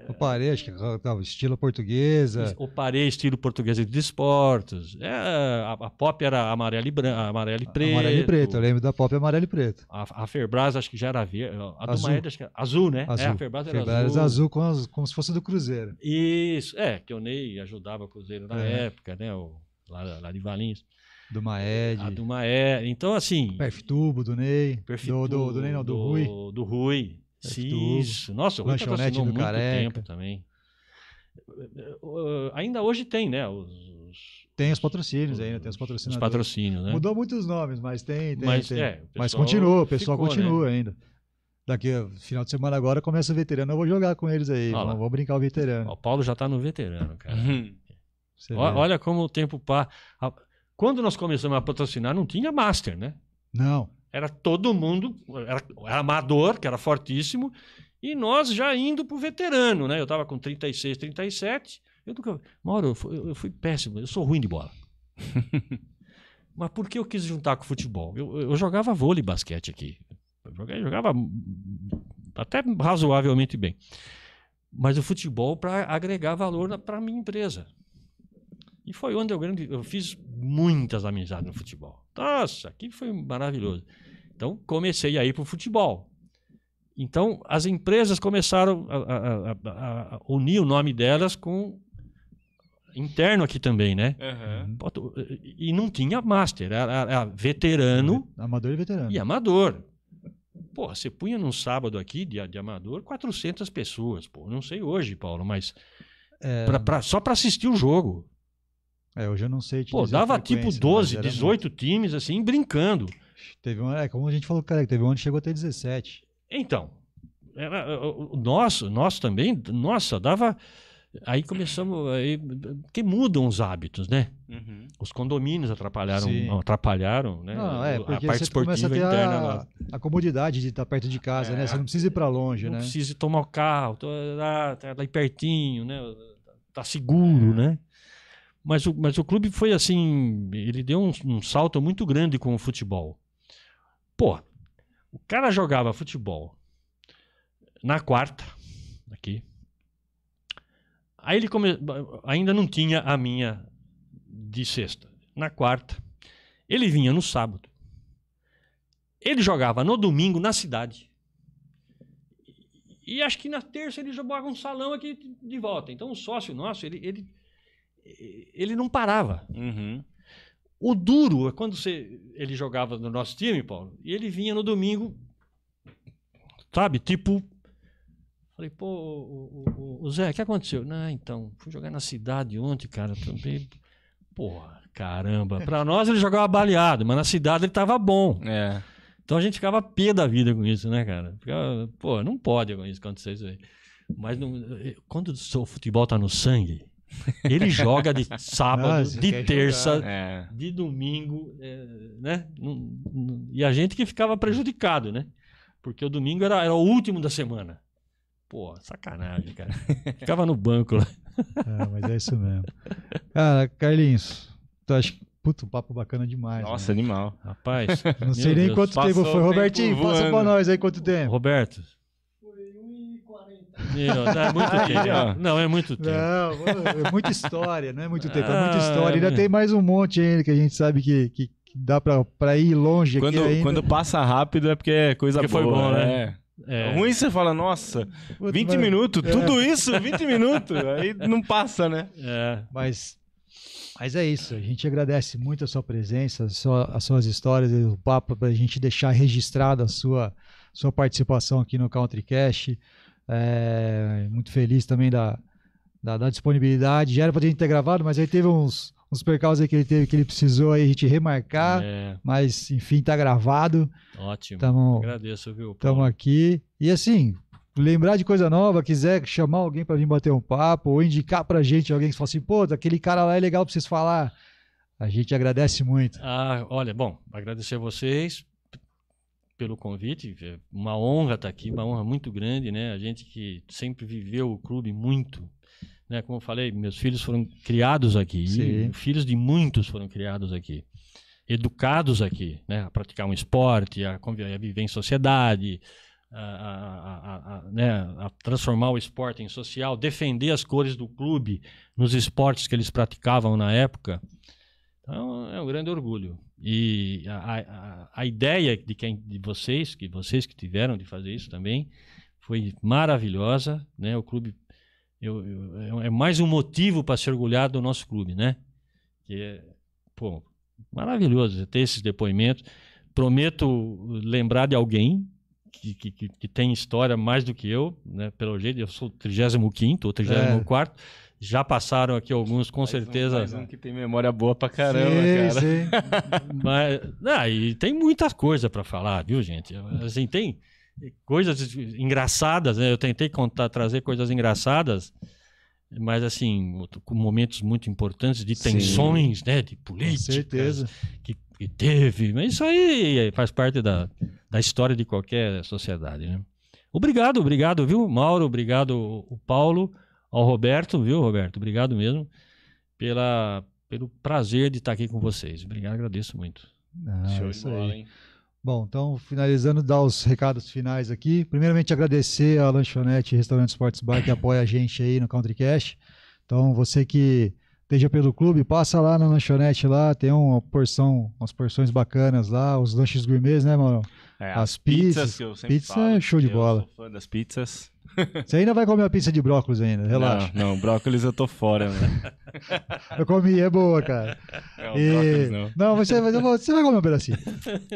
O Paré, acho que é, estilo portuguesa. O Paré, estilo portuguesa de esportes. É, a, a, pop era amarelo e, branco, amarelo e preto. Amarelo e preto, eu lembro da pop amarelo e preto. A, a Ferbras, acho que já era verde. A do azul. Maeda, acho que era azul, né? Azul. É, a Ferbras era Ferbras azul. azul com as, como se fosse do Cruzeiro. Isso, é, que o Ney ajudava o Cruzeiro na é. época, né? O, lá, lá de Valinhos. Do Maed. A do Maed. Então, assim. Perftubo, do Ney. Perfitubo, do, do, do Ney, não, do, do Rui. Do Rui. Sim, isso. Nossa, o Rui lanchonete do muito Careca. tempo também. Uh, ainda hoje tem, né? Os, os, tem os patrocínios né, os, ainda, tem os patrocínios. Os patrocínios, né? Mudou muitos nomes, mas tem, tem, mas, tem. É, mas continua, o pessoal ficou, né? continua né? ainda. Daqui final de semana agora começa o veterano, eu vou jogar com eles aí, vamos, vamos, brincar o veterano. o Paulo já tá no veterano, cara. Uhum. olha, olha como o tempo pá. Quando nós começamos a patrocinar, não tinha master, né? Não. Era todo mundo, era, era amador, que era fortíssimo, e nós já indo pro veterano, né? Eu tava com 36, 37. Eu nunca. Mauro, eu fui, eu fui péssimo, eu sou ruim de bola. *laughs* Mas por que eu quis juntar com o futebol? Eu, eu jogava vôlei basquete aqui. Eu jogava, jogava até razoavelmente bem. Mas o futebol para agregar valor para a minha empresa. E foi onde eu, grande, eu fiz muitas amizades no futebol. Nossa, aqui foi maravilhoso. Então, comecei a ir para o futebol. Então, as empresas começaram a, a, a, a, unir o nome delas com interno aqui também, né? Uhum. E não tinha master, era, era veterano. Amador e veterano. E amador. Pô, você punha num sábado aqui de, de amador 400 pessoas, pô. Não sei hoje, Paulo, mas é... pra, pra, só para assistir o jogo. É, hoje eu não sei. Pô, dava tipo 12, 18 muito. times, assim, brincando. Teve uma, é, como a gente falou, cara, teve um onde chegou até 17. Então, era, o nosso, nosso também, nossa, dava. Aí começamos. Aí, porque mudam os hábitos, né? Uhum. Os condomínios atrapalharam, atrapalharam né? Não, é, a parte esportiva interna. A, né? lá. a comodidade de estar perto de casa, né? é, né? Você não precisa ir para longe, não né? Não precisa tomar o carro, tá, tá, pertinho, né? Tá seguro, é. né? Mas o, mas o clube foi assim, ele deu um, um salto muito grande com o futebol. Pô, o cara jogava futebol na quarta, aqui. Aí ele come... ainda não tinha a minha de sexta. Na quarta, ele vinha no sábado. Ele jogava no domingo na cidade. E acho que na terça ele jogava um salão aqui de volta. Então o sócio nosso, ele, ele ele não parava. Uhum. O duro é quando você, ele jogava no nosso time, Paulo, e ele vinha no domingo, sabe? Tipo. Falei, pô, o, o, o Zé, o que aconteceu? Não, então, fui jogar na cidade ontem, cara, também. Porra, caramba. Pra nós ele jogava baleado, mas na cidade ele tava bom. É. Então a gente ficava pé da vida com isso, né, cara? pô, não pode isso acontecer isso aí. Mas não, eh, quando o futebol tá no sangue, ele joga de *laughs* sábado, Nossa, de terça, é. de domingo, é, né? E a gente que ficava prejudicado, né? Porque o domingo era, era o último da semana. Pô, sacanagem, cara. *laughs* Ficava no banco lá. É, mas é isso mesmo. Cara, Carlinhos, tu acha que Puta, um papo bacana demais. Nossa, né? animal. Rapaz. Não sei nem Deus, quanto tempo foi. Robertinho, passa pra nós aí quanto tempo. Roberto, não, tá, é muito tempo. Né? Não, é muito tempo. Não, é muita história, não é muito tempo, é muita ah, história. Ainda é. tem mais um monte ainda que a gente sabe que, que, dá pra, pra ir longe quando, aqui ainda. Quando passa rápido é porque é coisa porque boa. Foi bom, né? né? É. Ruim você fala, nossa, 20 minutos, é. tudo isso, 20 minutos, aí não passa, né? É. Mas mas é isso, a gente agradece muito a sua presença, a sua, as suas histórias o papo para a gente deixar registrada a sua, sua participação aqui no Countrycast. É, muito feliz também da, da, da disponibilidade. Já era para a gente ter gravado, mas aí teve uns, uns percalços que ele teve que ele precisou aí a gente remarcar. É. Mas, enfim, tá gravado. Ótimo. Tamo, Agradeço, viu? Estamos aqui. E assim, lembrar de coisa nova, quiser chamar alguém para vir bater um papo, ou indicar para gente alguém que fala assim, pô, aquele cara lá é legal para vocês falar. A gente agradece muito. Ah, olha, bom, agradecer a vocês pelo convite. É uma honra estar aqui, uma honra muito grande, né? A gente que sempre viveu o clube muito, né? Como eu falei, meus filhos foram criados aqui, filhos de muitos foram criados aqui, educados aqui, né? A praticar um esporte, a, a viver em sociedade, a, a, a, né, a, transformar o esporte em social, defender as cores do clube nos esportes que eles praticavam na época. É um, é um grande orgulho. E a, a, a ideia de, quem, de vocês, que vocês que tiveram de fazer isso também, foi maravilhosa, né? O clube eu, eu, é, é mais um motivo para se orgulhar do nosso clube, né? Que é, pô, maravilhoso ter esses depoimentos. Prometo lembrar de alguém que, que, que tem história mais do que eu, né? Pelo jeito, eu sou 35 ou 34 é. Já passaram aqui alguns, com mais certeza. Um, mais um que tem memória boa pra caramba, sim, cara. Sim. *laughs* Mas, não e tem muita coisa para falar, viu, gente? Assim, tem coisas engraçadas, né? Eu tentei contar, trazer coisas engraçadas, mas assim, com momentos muito importantes de tensões, sim. né? De política. Com certeza. Que, que teve. Mas isso aí faz parte da, da história de qualquer sociedade, né? Obrigado, obrigado, viu, Mauro? Obrigado, o Paulo ao Roberto, viu, Roberto? Obrigado mesmo pela, pelo prazer de estar aqui com vocês. Obrigado, agradeço muito. Ah, Show é isso de bola, hein? Bom, então finalizando, dar os recados finais aqui. Primeiramente agradecer a Lanchonete Restaurante Sports Bar que apoia a gente aí no Countrycast. Então você que esteja pelo clube, passa lá na lanchonete lá, tem uma porção, umas porções bacanas lá, os lanches gourmets, né, mano? É, as, as pizzas, pizzas, que eu sempre pizza é falo, é show de né? bola. sou fã das pizzas. Você ainda vai comer uma pizza de brócolis ainda, relaxa. Não, não brócolis eu tô fora, mano. *laughs* Eu comi, é boa, cara. É e... brócolis não. Não, você, você vai comer um pedacinho.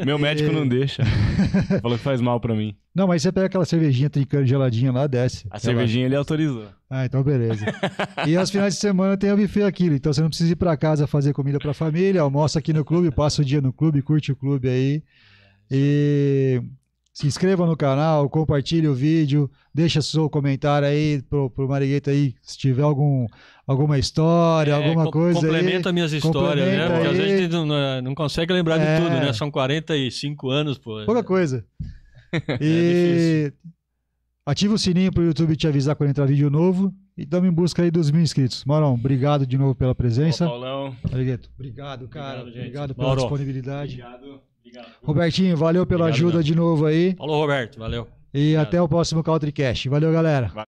Meu médico e... não deixa. *laughs* Falou que faz mal pra mim. Não, mas você pega aquela cervejinha trincando geladinha lá, desce. A cervejinha ele autorizou. Ah, então beleza. *laughs* e aos finais de semana tem o buffet aquilo, então você não precisa ir pra casa fazer comida pra família, almoça aqui no clube, passa o dia no clube, curte o clube aí. E se inscreva no canal, compartilhe o vídeo, deixa seu comentário aí pro, pro Marigueta aí, se tiver algum, alguma história, é, alguma com, coisa complementa aí, minhas histórias, né? Porque aí. às vezes não, não consegue lembrar é, de tudo, né? É. São 45 anos, pô. Pouca coisa. *laughs* e é ativa o sininho pro YouTube te avisar quando entrar vídeo novo. E estamos em busca aí dos mil inscritos. Marão, obrigado de novo pela presença. Ô, Paulão. Marigueto, obrigado, cara. Obrigado, obrigado pela disponibilidade. Obrigado. Obrigado. Robertinho, valeu pela Obrigado, ajuda meu. de novo aí. Falou, Roberto. Valeu. E Obrigado. até o próximo Cash. Valeu, galera.